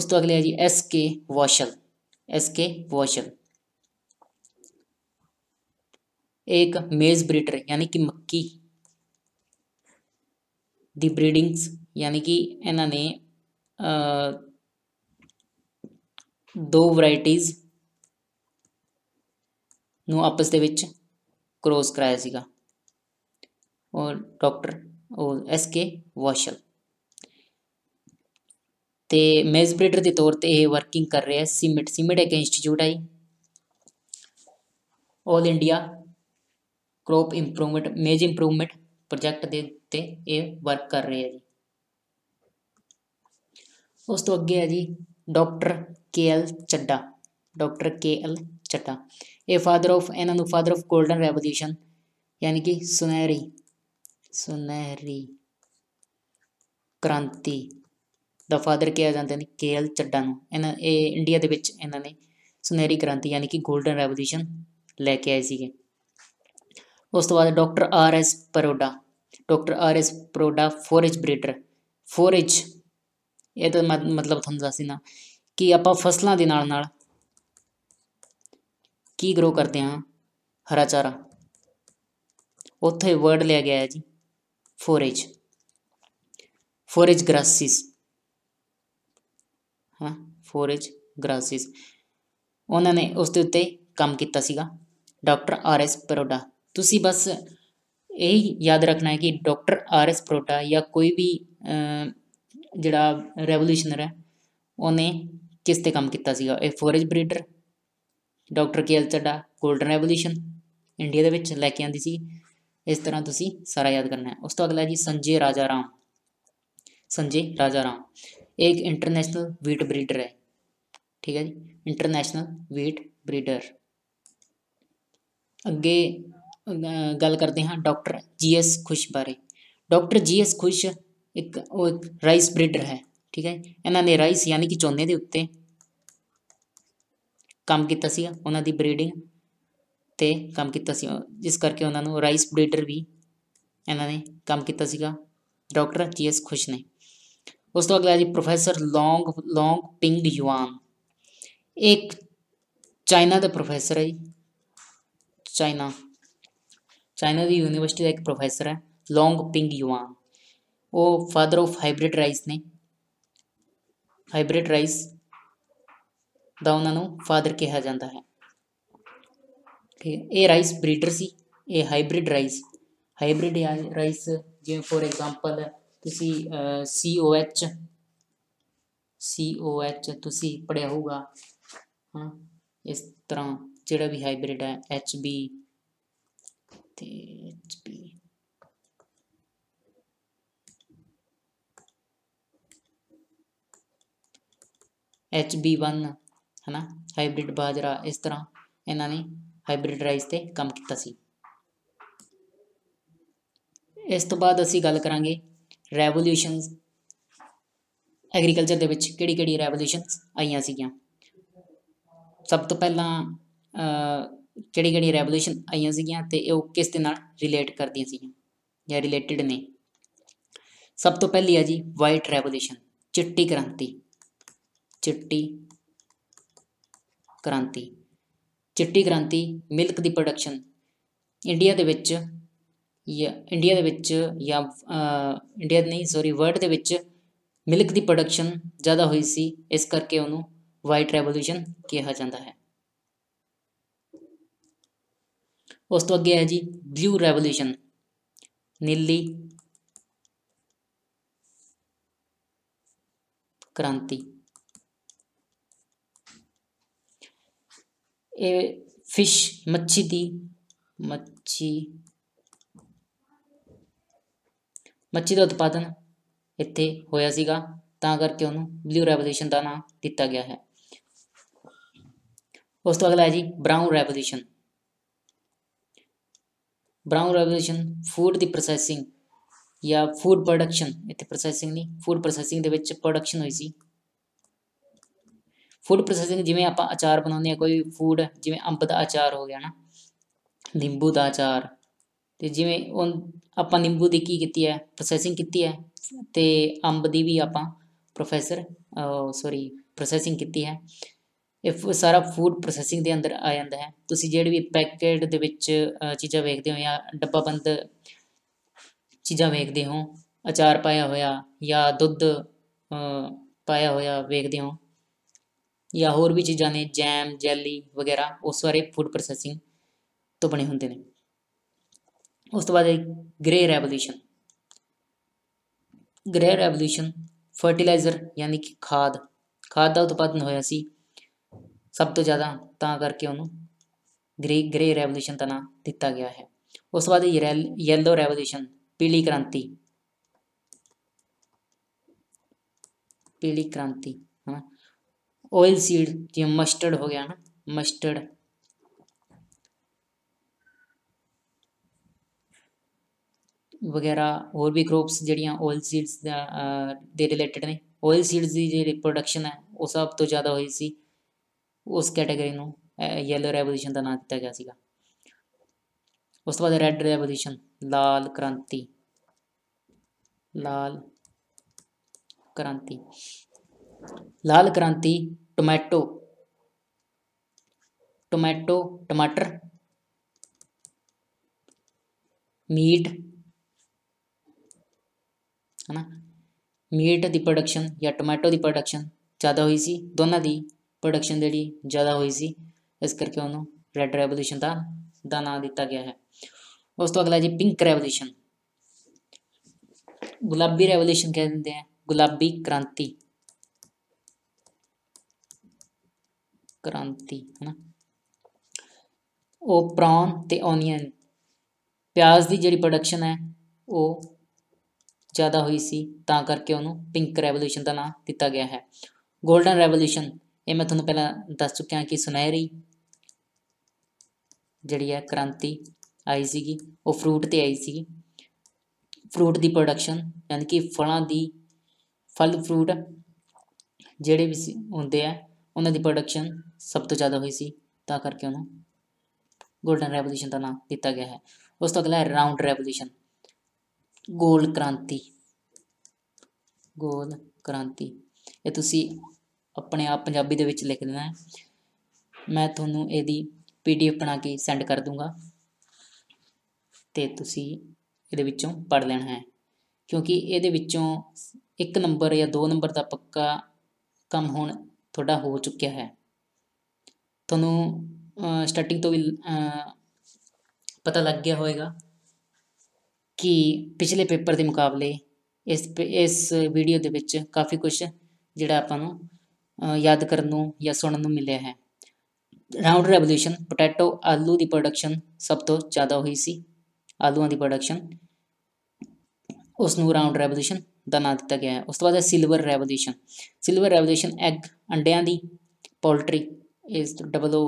Speaker 1: ਉਸ ਤੋਂ ਅਗਲੇ ਹੈ G S K ਵਾਸ਼ਲ S K ਵਾਸ਼ਲ एक मेज ब्रीडर यानी कि मक्की दी ਬਰੀਡਿੰਗਸ ਯਾਨੀ ਕਿ ਇਹਨਾਂ ਨੇ ਦੋ ਵੈਰਾਈਟੀਆਂ ਨੂੰ ਆਪਸ ਦੇ ਵਿੱਚ ਕ੍ਰੋਸ ਕਰਾਇਆ ਸੀਗਾ ਔਰ ਡਾਕਟਰ ਉਹ ਐਸ ਕੇ ਵਾਸ਼ਲ ਤੇ ਮੇਜ਼ ਬ੍ਰੀਡਰ ਦੇ ਤੌਰ ਤੇ ਇਹ ਵਰਕਿੰਗ ਕਰ ਰਿਹਾ ਸੀ ਸਿਮਿਟ ਸਿਮਿਟ ਇੱਕ institute I all India crop improvement maize improvement project ਦੇ ਉੱਤੇ ਇਹ ਵਰਕ ਕਰ ਰਹੇ ਆ ਜੀ ਉਸ ਤੋਂ ਅੱਗੇ ਆ ਜੀ doctor K L Chadha doctor K L Chadha ਇਹ ਫਾਦਰ ਆਫ ਇਹਨਾਂ ਨੂੰ ਫਾਦਰ ਆਫ 골ਡਨ ਰੈਵੋਲੂਸ਼ਨ ਯਾਨੀ ਕਿ ਸੁਨਹਿਰੀ ਸੁਨਹਿਰੀ ਕ੍ਰਾਂਤੀ ਦਾ ਫਾਦਰ ਕਿਹਾ ਜਾਂਦਾ ਨੇ ਕੇ ਐਲ ਚੱਡਾ ਨੂੰ ਇਹਨਾਂ ਇਹ ਇੰਡੀਆ ਦੇ ਵਿੱਚ ਇਹਨਾਂ ਨੇ ਸੁਨਹਿਰੀ ਕ੍ਰਾਂਤੀ ਯਾਨੀ ਕਿ 골ਡਨ ਰੈਵੋਲੂਸ਼ਨ ਲੈ ਕੇ ਆਏ ਸੀਗੇ ਉਸ ਤੋਂ ਬਾਅਦ doctor R S Paroda doctor R S Paroda forage breeder forage ਇਹ ਤਾਂ ਮਤਲਬ ਤੁਹਾਨੂੰ ਸੀ ਨਾ ਕਿ ਆਪਾਂ ਫਸਲਾਂ ਦੇ ਨਾਲ ਨਾਲ ਕੀ ਗਰੋ ਕਰਦੇ ਹਾਂ ਹਰਾ ਚਾਰਾ ਉੱਥੇ ਵਰਡ ਲਿਆ ਗਿਆ ਹੈ ਜੀ ਫੋਰੇਜ ਫੋਰੇਜ ਗ੍ਰਾਸਿਸ ਹਾਂ ਫੋਰੇਜ ਗ੍ਰਾਸਿਸ ਉਹਨਾਂ ਨੇ ਉਸ ਦੇ ਉੱਤੇ ਕੰਮ ਕੀਤਾ ਸੀਗਾ ਡਾਕਟਰ ਆਰ ਐਸ ਪਰੋਡਾ ਤੁਸੀਂ ਬਸ ਇਹ ਯਾਦ ਰੱਖਣਾ ਹੈ ਕਿ ਡਾਕਟਰ ਆਰ ਐਸ ਪ੍ਰੋਟਾ ਜਾਂ ਕੋਈ ਵੀ ਜਿਹੜਾ ਰੈਵੋਲੂਸ਼ਨਰ ਹੈ ਉਹਨੇ ਕਿਸ ਤੇ ਕੰਮ ਕੀਤਾ ਸੀਗਾ ਇਹ forage breeder doctor K L Chadha golden revolution India ਦੇ ਵਿੱਚ ਲੈ ਕੇ ਆਂਦੀ ਸੀ ਇਸ ਤਰ੍ਹਾਂ ਤੁਸੀਂ ਸਾਰਾ ਯਾਦ ਕਰਨਾ ਹੈ ਉਸ ਤੋਂ ਅਗਲਾ ਜੀ ਸੰਜੇ ਰਾਜਾ ਰਾਮ ਸੰਜੇ ਰਾਜਾ ਰਾਮ ਇੱਕ ਇੰਟਰਨੈਸ਼ਨਲ ਵੀਟ ਬਰੀਡਰ ਹੈ ਠੀਕ ਹੈ ਜੀ ਇੰਟਰਨੈਸ਼ਨਲ ਵੀਟ ਬਰੀਡਰ ਅੱਗੇ ਗੱਲ ਕਰਦੇ ਹਾਂ ਡਾਕਟਰ ਜੀ ਐਸ ਖੁਸ਼ ਬਾਰੇ ਡਾਕਟਰ ਜੀ ਐਸ ਖੁਸ਼ ਇੱਕ ਉਹ ਇੱਕ ਰਾਈਸ ਬ੍ਰੀਡਰ ਹੈ ਠੀਕ ਹੈ ਇਹਨਾਂ ਨੇ ਰਾਈਸ ਯਾਨੀ ਕਿ ਚੋਨੇ ਦੇ ਉੱਤੇ ਕੰਮ ਕੀਤਾ ਸੀ ਉਹਨਾਂ ਦੀ ਬਰੀਡਿੰਗ ਤੇ ਕੰਮ ਕੀਤਾ ਸੀ ਜਿਸ ਕਰਕੇ ਉਹਨਾਂ ਨੂੰ ਰਾਈਸ ਬ੍ਰੀਡਰ ਵੀ ਇਹਨਾਂ ਨੇ ਕੰਮ ਕੀਤਾ ਸੀਗਾ ਡਾਕਟਰ ਜੀ ਐਸ ਖੁਸ਼ ਨੇ ਉਸ ਤੋਂ ਅਗਲਾ ਜੀ professor Long Long Ping Yuan ਇੱਕ ਚਾਈਨਾ ਦਾ ਪ੍ਰੋਫੈਸਰ ਹੈ ਜੀ ਚਾਈਨਾ ਚਾਈਨਾ ਦੀ ਯੂਨੀਵਰਸਿਟੀ ਦਾ ਇੱਕ ਪ੍ਰੋਫੈਸਰ ਹੈ ਲੌਂਗ ਪਿੰਗ ਯੂਆਨ ਉਹ ਫਾਦਰ ਆਫ ਹਾਈਬ੍ਰਿਡ ਰਾਈਸ ਨੇ ਹਾਈਬ੍ਰਿਡ ਰਾਈਸ ਦਾ ਉਹਨਾਂ ਨੂੰ ਫਾਦਰ ਕਿਹਾ ਜਾਂਦਾ ਹੈ ਠੀਕ ਇਹ ਰਾਈਸ ਬਰੀਡਰ ਸੀ ਇਹ ਹਾਈਬ੍ਰਿਡ ਰਾਈਸ ਹਾਈਬ੍ਰਿਡ ਰਾਈਸ ਜਿਵੇਂ ਫੋਰ ਐਗਜ਼ਾਮਪਲ ਤੁਸੀਂ ਓ ਐਚ ਤੁਸੀਂ ਪੜਿਆ ਹੋਊਗਾ ਹਾਂ ਇਸ ਤਰ੍ਹਾਂ ਜਿਹੜਾ ਵੀ ਹਾਈਬ੍ਰਿਡ ਹੈ ਬੀ did be HB1 ਹਨਾ ਹਾਈਬ੍ਰਿਡ ਬਾਜਰਾ ਇਸ ਤਰ੍ਹਾਂ ਇਹਨਾਂ ਨੇ ਹਾਈਬ੍ਰਿਡ ਰਾਈਸ ਤੇ ਕੰਮ ਕੀਤਾ ਸੀ ਇਸ ਤੋਂ ਬਾਅਦ ਅਸੀਂ ਗੱਲ ਕਰਾਂਗੇ ਰੈਵੋਲੂਸ਼ਨਸ ਐਗਰੀਕਲਚਰ ਦੇ ਵਿੱਚ ਕਿਹੜੀ-ਕਿਹੜੀ ਰੈਵੋਲੂਸ਼ਨਸ ਆਈਆਂ ਸੀਗੀਆਂ ਸਭ ਤੋਂ ਪਹਿਲਾਂ ਕਿਹੜੀ ਕਿਹੜੀ ਰੈਵੋਲੂਸ਼ਨ ਆਈਆਂ ਸੀਗੀਆਂ ਤੇ ਉਹ ਕਿਸ ਦੇ ਨਾਲ ਰਿਲੇਟ ਕਰਦੀਆਂ ਸੀਗੀਆਂ ਜਾਂ ਰਿਲੇਟਡ ਨੇ ਸਭ ਤੋਂ ਪਹਿਲੀ ਆ ਜੀ ਵਾਈਟ ਰੈਵੋਲੂਸ਼ਨ ਚਿੱਟੀ ਕ੍ਰਾਂਤੀ ਚਿੱਟੀ ਕ੍ਰਾਂਤੀ ਚਿੱਟੀ ਕ੍ਰਾਂਤੀ ਮਿਲਕ ਦੀ ਪ੍ਰੋਡਕਸ਼ਨ ਇੰਡੀਆ ਦੇ ਵਿੱਚ ਜਾਂ ਇੰਡੀਆ ਦੇ ਵਿੱਚ ਜਾਂ ਇੰਡੀਆ ਨਹੀਂ ਸੌਰੀ ਵਰਲਡ ਦੇ ਵਿੱਚ ਮਿਲਕ ਦੀ ਪ੍ਰੋਡਕਸ਼ਨ ਜ਼ਿਆਦਾ ਹੋਈ ਸੀ ਇਸ ਕਰਕੇ ਉਹਨੂੰ ਵਾਈਟ ਰੈਵੋਲੂਸ਼ਨ ਕਿਹਾ ਜਾਂਦਾ ਹੈ ਉਸ ਤੋਂ ਅੱਗੇ ਹੈ ਜੀ ਬਲੂ ਰੈਵੋਲੂਸ਼ਨ ਨੀਲੀ ਕ੍ਰਾਂਤੀ ਇਹ ਫਿਸ਼ ਮੱਛੀ ਦੀ ਮੱਛੀ ਮੱਛੀ ਦਾ ਉਤਪਾਦਨ ਇੱਥੇ ਹੋਇਆ ਸੀਗਾ ਤਾਂ ਕਰਕੇ ਉਹਨੂੰ ਬਲੂ ਰੈਵੋਲੂਸ਼ਨ ਦਾ ਨਾਮ ਦਿੱਤਾ ਗਿਆ ਹੈ ਉਸ ਤੋਂ ਅਗਲਾ ਹੈ ਜੀ brown revolution brown revolution food ਦੀ ਪ੍ਰੋਸੈਸਿੰਗ ਜਾਂ ਫੂਡ ਪ੍ਰੋਡਕਸ਼ਨ ਇੱਥੇ ਪ੍ਰੋਸੈਸਿੰਗ ਨਹੀਂ ਫੂਡ ਪ੍ਰੋਸੈਸਿੰਗ ਦੇ ਵਿੱਚ ਪ੍ਰੋਡਕਸ਼ਨ ਹੋਈ ਸੀ ਫੂਡ ਪ੍ਰੋਸੈਸਿੰਗ ਜਿਵੇਂ ਆਪਾਂ ਅਚਾਰ ਬਣਾਉਂਦੇ ਆ ਕੋਈ ਫੂਡ ਜਿਵੇਂ ਅੰਬ ਦਾ ਅਚਾਰ ਹੋ ਗਿਆ ਨਾ ਨਿੰਬੂ ਦਾ ਅਚਾਰ ਤੇ ਜਿਵੇਂ ਉਹ ਆਪਾਂ ਨਿੰਬੂ ਦੀ ਕੀ ਕੀਤੀ ਹੈ ਪ੍ਰੋਸੈਸਿੰਗ ਕੀਤੀ ਹੈ ਤੇ ਅੰਬ ਦੀ ਵੀ ਆਪਾਂ ਪ੍ਰੋਫੈਸਰ ਸੌਰੀ ਪ੍ਰੋਸੈਸਿੰਗ ਕੀਤੀ ਹੈ ਇਹ ਸਾਰਾ ਫੂਡ ਪ੍ਰੋਸੈਸਿੰਗ ਦੇ ਅੰਦਰ ਆ ਜਾਂਦਾ ਹੈ ਤੁਸੀਂ ਜਿਹੜੀ ਵੀ ਪੈਕੇਟ ਦੇ ਵਿੱਚ ਚੀਜ਼ਾਂ ਵੇਖਦੇ ਹੋ ਜਾਂ ਡੱਬਾ ਬੰਦ ਚੀਜ਼ਾਂ ਵੇਖਦੇ ਹੋ ਅਚਾਰ ਪਾਇਆ ਹੋਇਆ ਜਾਂ ਦੁੱਧ ਪਾਇਆ ਹੋਇਆ ਵੇਖਦੇ ਹੋ ਜਾਂ ਹੋਰ ਵੀ ਚੀਜ਼ਾਂ ਨੇ ਜੈਮ ਜੈਲੀ ਵਗੈਰਾ ਉਸ ਵਾਰੇ ਫੂਡ ਪ੍ਰੋਸੈਸਿੰਗ ਤੋਂ ਬਣੇ ਹੁੰਦੇ ਨੇ ਉਸ ਤੋਂ ਬਾਅਦ grey revolution grey revolution fertiliser ਯਾਨੀ ਕਿ ਖਾਦ ਖਾਦ ਦਾ ਉਤਪਾਦਨ ਹੋਇਆ ਸੀ ਸਭ ਤੋਂ ਜ਼ਿਆਦਾ ਤਾਂ ਕਰਕੇ ਉਹਨੂੰ ਗ੍ਰੇ ਗ੍ਰੇ ਰੈਵੋਲੂਸ਼ਨ ਦਾ ਨਾਮ ਦਿੱਤਾ ਗਿਆ ਹੈ ਉਸ ਬਾਅਦ ਯੈਲੋ ਰੈਵੋਲੂਸ਼ਨ ਪੀਲੀ ਕ੍ਰਾਂਤੀ ਪੀਲੀ ਕ੍ਰਾਂਤੀ ਹਾਂ ਓਇਲ ਸੀਡ जिया ਮਸਟਰਡ ਹੋ ਗਿਆ ਨਾ ਮਸਟਰਡ ਵਗੈਰਾ ਹੋਰ ਵੀ ਕ੍ਰੋਪਸ ਜਿਹੜੀਆਂ ਆਇਲ ਸੀਡਸ ਦੇ ਰਿਲੇਟਡ ਨੇ ਆਇਲ ਸੀਡਸ ਦੀ ਜਿਹੜੀ ਪ੍ਰੋਡਕਸ਼ਨ ਹੈ ਉਹ ਸਭ ਤੋਂ ਜ਼ਿਆਦਾ ਹੋਈ ਸੀ ਉਸ ਕੈਟਾਗਰੀ ਨੂੰ ਯੈਲੋ ਰੈਵੋਲੂਸ਼ਨ ਦਾ ਨਾਮ ਦਿੱਤਾ ਗਿਆ ਸੀਗਾ ਉਸ ਤੋਂ ਬਾਅਦ ਰੈੱਡ ਰੈਵੋਲੂਸ਼ਨ ਲਾਲ ਕ੍ਰਾਂਤੀ ਲਾਲ ਕ੍ਰਾਂਤੀ ਲਾਲ ਕ੍ਰਾਂਤੀ ਟੋਮੈਟੋ ਟੋਮੈਟੋ ਟਮਾਟਰ ਮੀਟ ਹਨਾ ਮੀਟ ਦੀ ਪ੍ਰੋਡਕਸ਼ਨ ਜਾਂ ਟੋਮੈਟੋ ਦੀ ਪ੍ਰੋਡਕਸ਼ਨ ਜ਼ਿਆਦਾ ਹੋਈ ਸੀ ਦੋਨਾਂ ਦੀ ਪ੍ਰੋਡਕਸ਼ਨ ਜਿਹੜੀ ਜ਼ਿਆਦਾ ਹੋਈ ਸੀ ਇਸ ਕਰਕੇ ਉਹਨੂੰ ਰੈੱਡ ਰੈਵੋਲੂਸ਼ਨ ਦਾ ਦਾ ਨਾਮ ਦਿੱਤਾ ਗਿਆ ਹੈ ਉਸ ਤੋਂ ਅਗਲਾ ਜੀ ਪਿੰਕ ਰੈਵੋਲੂਸ਼ਨ ਗੁਲਾਬੀ ਰੈਵੋਲੂਸ਼ਨ ਕਹਿ ਦਿੰਦੇ ਆ ਗੁਲਾਬੀ ਕ੍ਰਾਂਤੀ ਕ੍ਰਾਂਤੀ ਹਨਾ ਉਹ ਪ੍ਰੌਨ ਤੇ ਓਨੀਅਨ ਪਿਆਜ਼ ਦੀ ਜਿਹੜੀ ਪ੍ਰੋਡਕਸ਼ਨ ਹੈ ਉਹ ਜ਼ਿਆਦਾ ਹੋਈ ਸੀ ਤਾਂ ਕਰਕੇ ਉਹਨੂੰ ਪਿੰਕ ਰੈਵੋਲੂਸ਼ਨ ਦਾ ਨਾਮ ਦਿੱਤਾ ਗਿਆ ਹੈ 골ਡਨ ਰੈਵੋਲੂਸ਼ਨ ਇਹ ਮੈਂ ਤੁਹਾਨੂੰ ਪਹਿਲਾਂ ਦੱਸ ਚੁੱਕਿਆ ਕਿ ਸੁਨਹਿਰੀ ਜਿਹੜੀ ਹੈ ਕ੍ਰਾਂਤੀ ਆਈ ਸੀਗੀ ਉਹ ਫਰੂਟ ਤੇ ਆਈ ਸੀਗੀ ਫਰੂਟ ਦੀ ਪ੍ਰੋਡਕਸ਼ਨ ਯਾਨੀ ਕਿ ਫਲਾਂ ਦੀ ਫਲ ਫਰੂਟ ਜਿਹੜੇ ਵੀ ਹੁੰਦੇ ਆ ਉਹਨਾਂ ਦੀ ਪ੍ਰੋਡਕਸ਼ਨ ਸਭ ਤੋਂ ਜ਼ਿਆਦਾ ਹੋਈ ਸੀ ਤਾਂ ਕਰਕੇ ਉਹਨੂੰ ਗੋਲਡਨ ਰੈਵੋਲੂਸ਼ਨ ਦਾ ਨਾਮ ਦਿੱਤਾ ਗਿਆ ਹੈ ਉਸ ਤੋਂ ਅਗਲਾ ਹੈ ਰਾਉਂਡ ਰੈਵੋਲੂਸ਼ਨ ਗੋਲ ਕ੍ਰਾਂਤੀ ਗੋਲ ਕ੍ਰਾਂਤੀ ਇਹ ਤੁਸੀਂ ਆਪਣੇ ਆਪ ਪੰਜਾਬੀ ਦੇ ਵਿੱਚ ਲਿਖ ਦੇਣਾ ਮੈਂ ਤੁਹਾਨੂੰ ਇਹਦੀ ਪੀਡੀਐਫ ਬਣਾ ਕੇ ਸੈਂਡ ਕਰ ਦੂੰਗਾ ਤੇ ਤੁਸੀਂ ਇਹਦੇ ਵਿੱਚੋਂ ਪੜ੍ਹ ਲੈਣਾ ਹੈ ਕਿਉਂਕਿ ਇਹਦੇ ਵਿੱਚੋਂ ਇੱਕ ਨੰਬਰ ਜਾਂ ਦੋ ਨੰਬਰ ਦਾ ਪੱਕਾ ਕੰਮ ਹੁਣ ਤੁਹਾਡਾ ਹੋ ਚੁੱਕਿਆ ਹੈ ਤੁਹਾਨੂੰ ਸਟਾਰਟਿੰਗ ਤੋਂ ਵੀ ਪਤਾ ਲੱਗ ਗਿਆ ਹੋਵੇਗਾ ਕਿ ਪਿਛਲੇ ਪੇਪਰ ਦੇ ਮੁਕਾਬਲੇ ਇਸ ਇਸ ਵੀਡੀਓ ਦੇ ਵਿੱਚ ਕਾਫੀ ਕੁਝ ਜਿਹੜਾ ਆਪਾਂ ਨੂੰ ਯਾਦ ਕਰਨ ਨੂੰ ਜਾਂ ਸੁਣਨ ਨੂੰ ਮਿਲਿਆ ਹੈ ਰਾਉਂਡ ਰੈਵੋਲੂਸ਼ਨ ਪੋਟੈਟੋ ਆਲੂ ਦੀ ਪ੍ਰੋਡਕਸ਼ਨ ਸਭ ਤੋਂ ਜ਼ਿਆਦਾ ਹੋਈ ਸੀ ਆਲੂਆਂ ਦੀ ਪ੍ਰੋਡਕਸ਼ਨ ਉਸ ਨੂੰ ਰਾਉਂਡ ਰੈਵੋਲੂਸ਼ਨ ਦਾ ਨਾਮ ਦਿੱਤਾ ਗਿਆ ਹੈ ਉਸ ਤੋਂ ਬਾਅਦ ਹੈ silver revolution silver revolution egg ਅੰਡਿਆਂ ਦੀ ਪੋਲਟਰੀ ਇਸ ਡਬਲ ਓ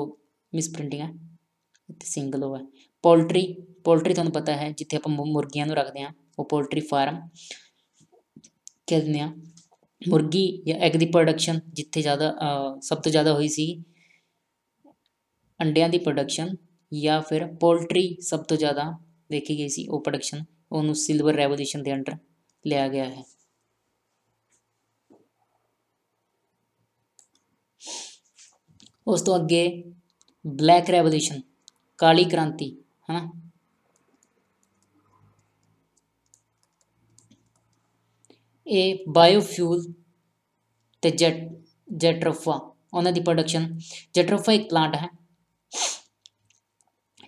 Speaker 1: ਮਿਸ ਪ੍ਰਿੰਟਿੰਗ ਹੈ ਇੱਥੇ ਸਿੰਗਲ ਓ ਹੈ ਪੋਲਟਰੀ ਪੋਲਟਰੀ ਤੁਹਾਨੂੰ ਪਤਾ ਹੈ ਜਿੱਥੇ ਆਪਾਂ ਮੁਰਗੀਆਂ ਨੂੰ ਰੱਖਦੇ ਹਾਂ ਉਹ ਪੋਲਟਰੀ ਫਾਰਮ ਕਹਿੰਦੇ ਆ ਮੁਰਗੀ ਜਾਂ ਐਗ ਦੀ ਪ੍ਰੋਡਕਸ਼ਨ ਜਿੱਥੇ ਜ਼ਿਆਦਾ ਸਭ ਤੋਂ ਜ਼ਿਆਦਾ ਹੋਈ ਸੀ ਅੰਡਿਆਂ ਦੀ ਪ੍ਰੋਡਕਸ਼ਨ ਜਾਂ ਫਿਰ ਪੋਲਟਰੀ ਸਭ ਤੋਂ ਜ਼ਿਆਦਾ ਦੇਖੀ ਗਈ ਸੀ ਉਹ ਪ੍ਰੋਡਕਸ਼ਨ ਉਹਨੂੰ ਸਿਲਵਰ ਰੈਵੋਲੂਸ਼ਨ ਦੇ ਅੰਡਰ ਲਿਆ ਗਿਆ ਹੈ ਉਸ ਤੋਂ ਅੱਗੇ ਬਲੈਕ ਰੈਵੋਲੂਸ਼ਨ ਕਾਲੀ ਕ੍ਰਾਂਤੀ ਹਨਾ ਇਹ ਬਾਇਓਫਿਊਲ ਤੇ ਜੈਟ ਜੈਟਰੋਫਾ ਉਹਨਾਂ ਦੀ ਪ੍ਰੋਡਕਸ਼ਨ ਜੈਟਰੋਫਾ ਇੱਕ ਪਲਾਂਟ ਹੈ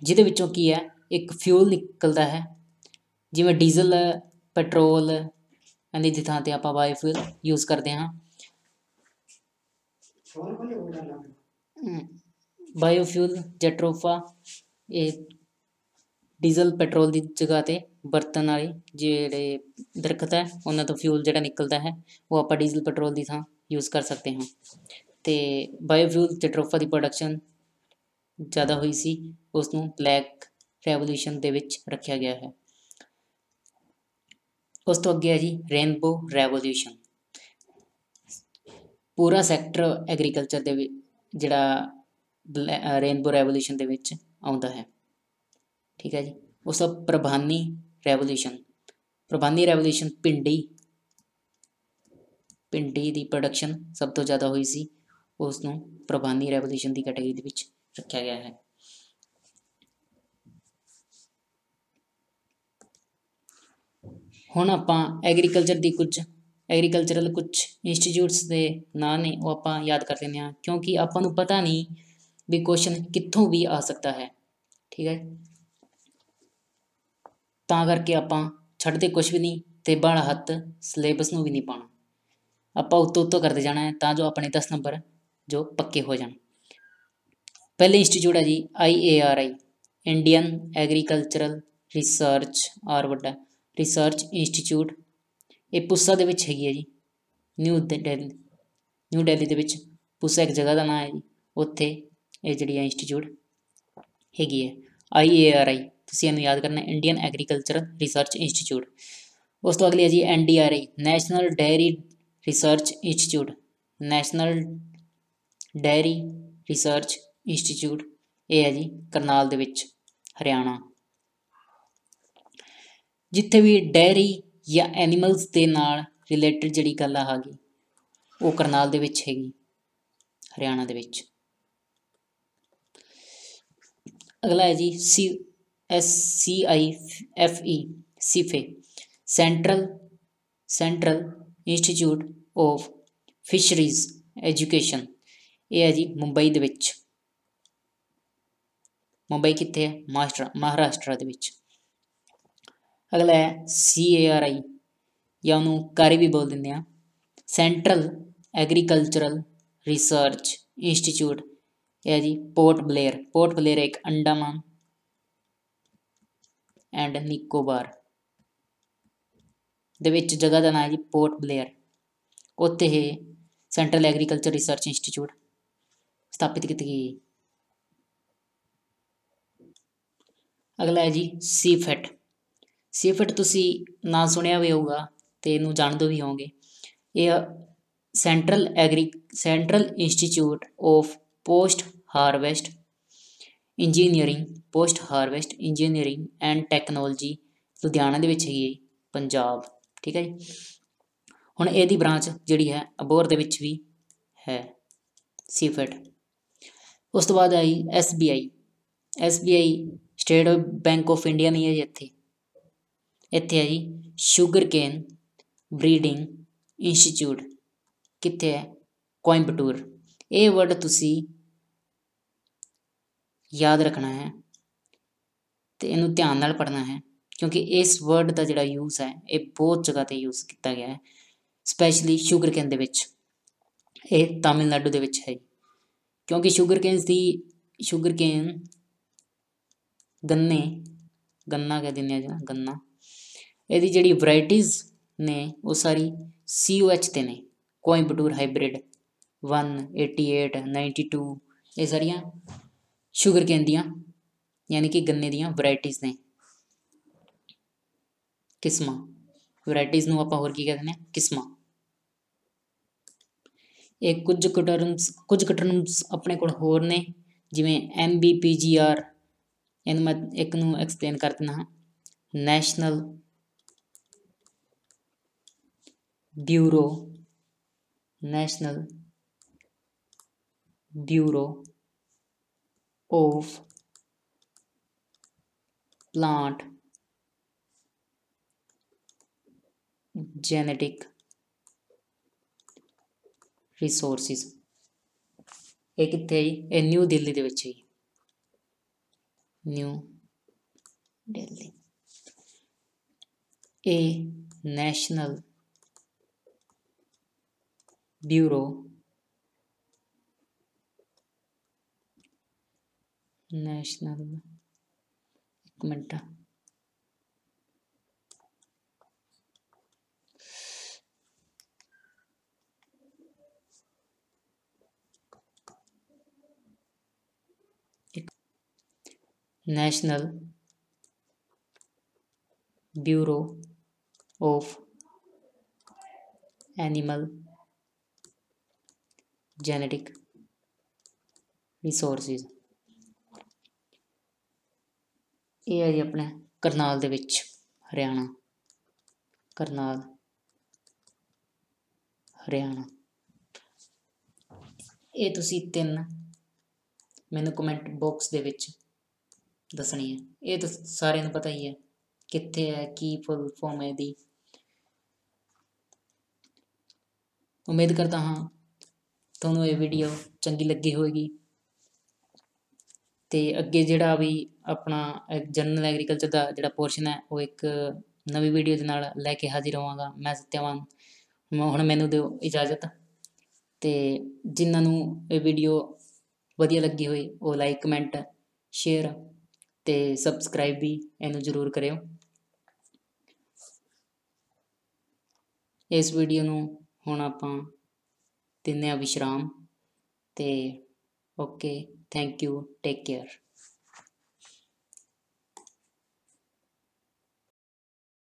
Speaker 1: ਜਿਹਦੇ ਵਿੱਚੋਂ ਕੀ ਹੈ ਇੱਕ ਫਿਊਲ ਨਿਕਲਦਾ ਹੈ ਜਿਵੇਂ ਡੀਜ਼ਲ ਪੈਟਰੋਲ ਇਹਨਾਂ ਦੀ ਥਾਂ ਤੇ ਆਪਾਂ ਬਾਇਓਫਿਊਲ ਯੂਜ਼ ਕਰਦੇ ਹਾਂ ਬਾਇਓਫਿਊਲ ਜੈਟਰੋਫਾ ਇਹ ਡੀਜ਼ਲ ਪੈਟਰੋਲ ਦੀ ਜਗ੍ਹਾ ਤੇ ਬਰਤਨ ਵਾਲੇ ਜਿਹੜੇ ਦਰਖਤ ਹੈ ਉਹਨਾਂ ਤੋਂ ਫਿਊਲ ਜਿਹੜਾ ਨਿਕਲਦਾ ਹੈ ਉਹ ਆਪਾਂ ਡੀਜ਼ਲ ਪੈਟਰੋਲ ਦੀ ਥਾਂ ਯੂਜ਼ ਕਰ ਸਕਦੇ ਹਾਂ ਤੇ ਬਾਇਓਫਿਊਲ ਤੇ ਟਰੋਫਾ ਦੀ ਪ੍ਰੋਡਕਸ਼ਨ ਜ਼ਿਆਦਾ ਹੋਈ ਸੀ ਉਸ ਨੂੰ ਬਲੈਕ ਰੈਵੋਲੂਸ਼ਨ ਦੇ ਵਿੱਚ ਰੱਖਿਆ ਗਿਆ ਹੈ ਉਸ ਤੋਂ ਅੱਗੇ ਹੈ ਜੀ ਰੇਨਬੋ ਰੈਵੋਲੂਸ਼ਨ ਪੂਰਾ ਸੈਕਟਰ ਐਗਰੀਕਲਚਰ ਦੇ ਜਿਹੜਾ ਰੇਨਬੋ ਰੈਵੋਲੂਸ਼ਨ ਦੇ ਵਿੱਚ ਆਉਂਦਾ ਹੈ ਠੀਕ ਹੈ ਜੀ ਉਹ सब प्रभानी ਰੈਵੋਲੂਸ਼ਨ ਪ੍ਰਭਾਨੀ ਰੈਵੋਲੂਸ਼ਨ ਪਿੰਡੀ ਪਿੰਡੀ ਦੀ ਪ੍ਰੋਡਕਸ਼ਨ ਸਭ ਤੋਂ ਜ਼ਿਆਦਾ ਹੋਈ ਸੀ ਉਸ ਨੂੰ ਪ੍ਰਭਾਨੀ ਰੈਵੋਲੂਸ਼ਨ ਦੀ ਕੈਟਾਗਰੀ ਦੇ ਵਿੱਚ ਰੱਖਿਆ ਗਿਆ ਹੈ ਹੁਣ ਆਪਾਂ ਐਗਰੀਕਲਚਰ ਦੀ ਕੁਝ ਐਗਰੀਕਲਚਰਲ ਕੁਝ ਇੰਸਟੀਚਿਊਟਸ ਦੇ ਨਾਂ ਨੇ ਉਹ ਆਪਾਂ ਯਾਦ ਕਰ ਲੈਂਦੇ ਹਾਂ ਕਿਉਂਕਿ ਆਪਾਂ ਨੂੰ ਪਤਾ ਨਹੀਂ ਵੀ ਕੁਐਸਚਨ ਕਿੱਥੋਂ ਵੀ ਆ ਸਕਦਾ ਹੈ ਠੀਕ ਹੈ ਤਾਂ ਕਰਕੇ ਆਪਾਂ ਛੱਡਦੇ ਕੁਝ ਵੀ ਨਹੀਂ ਤੇ ਬਾਹਲਾ ਹੱਥ ਸਿਲੇਬਸ ਨੂੰ ਵੀ ਨਹੀਂ ਪਾਉਣਾ ਆਪਾਂ ਉੱਤੋਂ ਉੱਤੋਂ ਕਰਦੇ ਜਾਣਾ ਹੈ ਤਾਂ ਜੋ ਆਪਣੇ 10 ਨੰਬਰ ਜੋ ਪੱਕੇ ਹੋ ਜਾਣ ਪਹਿਲੇ ਇੰਸਟੀਚਿਊਟ ਹੈ ਜੀ I A R I Indian agricultural research R ਵੱਡਾ ਰਿਸਰਚ ਇੰਸਟੀਚਿਊਟ ਇਹ ਪੁੱਸਾ ਦੇ ਵਿੱਚ ਹੈਗੀ ਹੈ ਜੀ ਨਿਊ ਦਿੱਲੀ ਨਿਊ ਦਿੱਲੀ ਦੇ ਵਿੱਚ ਪੁੱਸਾ ਇੱਕ ਜਗ੍ਹਾ ਦਾ ਨਾਮ ਹੈ ਜੀ ਉੱਥੇ ਇਹ ਜਿਹੜੀ ਇੰਸਟੀਚਿਊਟ ਹੈਗੀ ਹੈ ਆਈ ਏ ਆਰ ਆਈ ਤੁਸੀਂ ਇਹਨੂੰ ਯਾਦ ਕਰਨਾ ਇੰਡੀਅਨ ਐਗਰੀਕਲਚਰ ਰਿਸਰਚ ਇੰਸਟੀਚਿਊਟ ਉਸ ਤੋਂ ਅਗਲੀ ਹੈ ਜੀ NDRI national dairy research institute national dairy research institute ਇਹ ਹੈ ਜੀ ਕਰਨਾਲ ਦੇ ਵਿੱਚ ਹਰਿਆਣਾ ਜਿੱਥੇ ਵੀ ਡੈਰੀ ਜਾਂ ਐਨੀਮਲਸ ਦੇ ਨਾਲ ਰਿਲੇਟਡ ਜਿਹੜੀ ਗੱਲ ਆ ਗਈ ਉਹ ਕਰਨਾਲ ਦੇ ਵਿੱਚ ਹੈਗੀ ਹਰਿਆਣਾ ਦੇ ਵਿੱਚ ਅਗਲਾ ਹੈ ਜੀ C S C I F E CIFE central central institute of fisheries education ਇਹ ਹੈ ਜੀ ਮੁੰਬਈ ਦੇ ਵਿੱਚ ਮੁੰਬਈ ਕਿੱਥੇ ਹੈ ਮਹਾਰਾਸ਼ਟਰ ਮਹਾਰਾਸ਼ਟਰ ਦੇ ਵਿੱਚ ਅਗਲਾ ਹੈ ਸੀ ਏ ਆਰ ਆਈ ਜਾਂ ਉਹਨੂੰ ਕਾਰੀ ਵੀ ਬੋਲ ਦਿੰਦੇ ਆ ਸੈਂਟਰਲ ਐਗਰੀਕਲਚਰਲ ਰਿਸਰਚ ਇੰਸਟੀਚਿਊਟ ਇਹ ਹੈ ਜੀ ਪੋਰਟ ਬਲੇਅਰ ਪੋਰਟ ਬਲੇਅਰ ਇੱਕ ਅੰਡਾਮਾਨ ਐਂਡ ਨਿਕੋਬਾਰ ਦੇ ਵਿੱਚ ਜਗ੍ਹਾ ਦਾ ਨਾਮ ਹੈ ਜੀ ਪੋਰਟ ਬਲੇਅਰ ਉੱਥੇ ਹੈ ਸੈਂਟਰਲ ਐਗਰੀਕਲਚਰ ਰਿਸਰਚ ਇੰਸਟੀਚਿਊਟ ਸਥਾਪਿਤ ਕੀਤੀ ਗਈ ਅਗਲਾ ਹੈ ਜੀ ਸੀਫਟ ਸੀਫਟ ਤੁਸੀਂ ਨਾਂ ਸੁਣਿਆ ਵੀ ਹੋਊਗਾ ਤੇ ਇਹਨੂੰ ਜਾਣਦੇ ਵੀ ਹੋਵੋਗੇ ਇਹ central agri central institute of post harvest engineering post harvest engineering and technology Ludhiana ਦੇ ਵਿੱਚ ਹੈਗੀ ਹੈ ਪੰਜਾਬ ਠੀਕ ਹੈ ਜੀ ਹੁਣ ਇਹਦੀ ਬ੍ਰਾਂਚ ਜਿਹੜੀ ਹੈ ਅਬੋਰ ਦੇ ਵਿੱਚ ਵੀ ਹੈ ਸੀਫਟ ਉਸ ਤੋਂ ਬਾਅਦ ਆਈ SBI SBI state bank of India ਨਹੀਂ ਹੈ ਜੀ ਇੱਥੇ ਇੱਥੇ ਹੈ ਜੀ ਸ਼ੂਗਰ ਕੇਨ ਬਰੀਡਿੰਗ ਇੰਸਟੀਚਿਊਟ ਕਿੱਥੇ ਹੈ ਕੋਇੰਬਟੂਰ ਇਹ ਵਰਡ ਤੁਸੀਂ ਯਾਦ ਰੱਖਣਾ ਹੈ ਤੇ ਇਹਨੂੰ ਧਿਆਨ ਨਾਲ ਪੜ੍ਹਨਾ ਹੈ ਕਿਉਂਕਿ ਇਸ ਵਰਡ ਦਾ ਜਿਹੜਾ ਯੂਜ਼ ਹੈ ਇਹ ਬਹੁਤ ਜਗ੍ਹਾ ਤੇ ਯੂਜ਼ ਕੀਤਾ ਗਿਆ ਹੈ ਸਪੈਸ਼ਲੀ ਸ਼ੂਗਰ ਕੇਨ ਦੇ ਵਿੱਚ ਇਹ ਤਾਮਿਲਨਾਡੂ ਦੇ ਵਿੱਚ ਹੈ ਕਿਉਂਕਿ ਸ਼ੂਗਰ ਕੇਨਸ ਦੀ ਸ਼ੂਗਰ ਕੇਨ ਗੰਨੇ ਗੰਨਾ ਕਹਿੰਦੇ ਨੇ ਜਿਹੜਾ ਗੰਨਾ ਇਹਦੀ ਜਿਹੜੀ ਵੈਰਾਈਟੀਜ਼ ਨੇ ਉਹ ਸਾਰੀ COH ਤੇ ਨੇ ਕੋਇੰਬਟੂਰ ਹਾਈਬ੍ਰਿਡ 188 92 ਇਹ ਸਾਰੀਆਂ ਸ਼ੂਗਰ ਕੇਨ ਦੀਆਂ ਯਾਨੀ ਕਿ ਗੰਨੇ ਦੀਆਂ ਵੈਰਾਈਟੀਆਂ ਨੇ ਕਿਸਮਾਂ ਵੈਰਾਈਟੀਆਂ ਨੂੰ ਆਪਾਂ ਹੋਰ ਕੀ ਕਹਿੰਦੇ ਨੇ ਕਿਸਮਾਂ ਇਹ ਕੁਝ ਕੁ ਕੁਝ ਕੁ ਆਪਣੇ ਕੋਲ ਹੋਰ ਨੇ ਜਿਵੇਂ ਐਮ ਬੀ ਪੀ ਜੀ ਆਰ ਇਹਨੂੰ ਮੈਂ ਇੱਕ ਨੂੰ ਐਕਸਪਲੇਨ ਕਰ ਦਿੰਦਾ ਹਾਂ national bureau national bureau of plant genetic resources ਇਹ ਕਿੱਥੇ ਜੀ ਇਹ ਨਿਊ ਦਿੱਲੀ ਦੇ ਵਿੱਚ ਹੈ ਨਿਊ ਦਿੱਲੀ ਇਹ ਨੈਸ਼ਨਲ ਬਿਊਰੋ ਨੈਸ਼ਨਲ ਇੱਕ minute national bureau of animal genetic resources ਇਹ ਹੈ ਜੀ ਆਪਣੇ ਕਰਨਾਲ ਦੇ ਵਿੱਚ ਹਰਿਆਣਾ ਕਰਨਾਲ ਹਰਿਆਣਾ ਇਹ ਤੁਸੀਂ ਤਿੰਨ ਮੈਨੂੰ ਕਮੈਂਟ ਬਾਕਸ ਦੇ ਵਿੱਚ ਦੱਸਣੀ ਹੈ ਇਹ ਤਾਂ ਸਾਰਿਆਂ ਨੂੰ ਪਤਾ ਹੀ ਹੈ ਕਿੱਥੇ ਹੈ ਕੀ ਫੁੱਲ ਫਾਰਮ ਹੈ ਦੀ ਉਮੀਦ ਕਰਦਾ ਹਾਂ ਤੁਹਾਨੂੰ ਇਹ ਵੀਡੀਓ ਚੰਗੀ ਲੱਗੀ ਹੋਵੇਗੀ ਤੇ ਅੱਗੇ ਜਿਹੜਾ ਵੀ ਆਪਣਾ ਜਨਰਲ ਐਗਰੀਕਲਚਰ ਦਾ ਜਿਹੜਾ ਪੋਰਸ਼ਨ ਹੈ ਉਹ ਇੱਕ ਨਵੀਂ ਵੀਡੀਓ ਦੇ ਨਾਲ ਲੈ ਕੇ ਹਾਜ਼ਰ ਹੋਵਾਂਗਾ ਮੈਂ ਸਤਿਆਵਾਨ ਹੁਣ ਮੈਨੂੰ ਦਿਓ ਇਜਾਜ਼ਤ ਤੇ ਜਿਨ੍ਹਾਂ ਨੂੰ ਇਹ ਵੀਡੀਓ ਵਧੀਆ ਲੱਗੀ ਹੋਈ ਉਹ ਲਾਈਕ ਕਮੈਂਟ ਸ਼ੇਅਰ ਤੇ ਸਬਸਕ੍ਰਾਈਬ ਵੀ ਇਹਨੂੰ ਜ਼ਰੂਰ ਕਰਿਓ ਇਸ ਵੀਡੀਓ ਨੂੰ ਹੁਣ ਆਪਾਂ ਦਿੰਨੇ ਆ ਵਿਸ਼ਰਾਮ ਤੇ okay thank you take care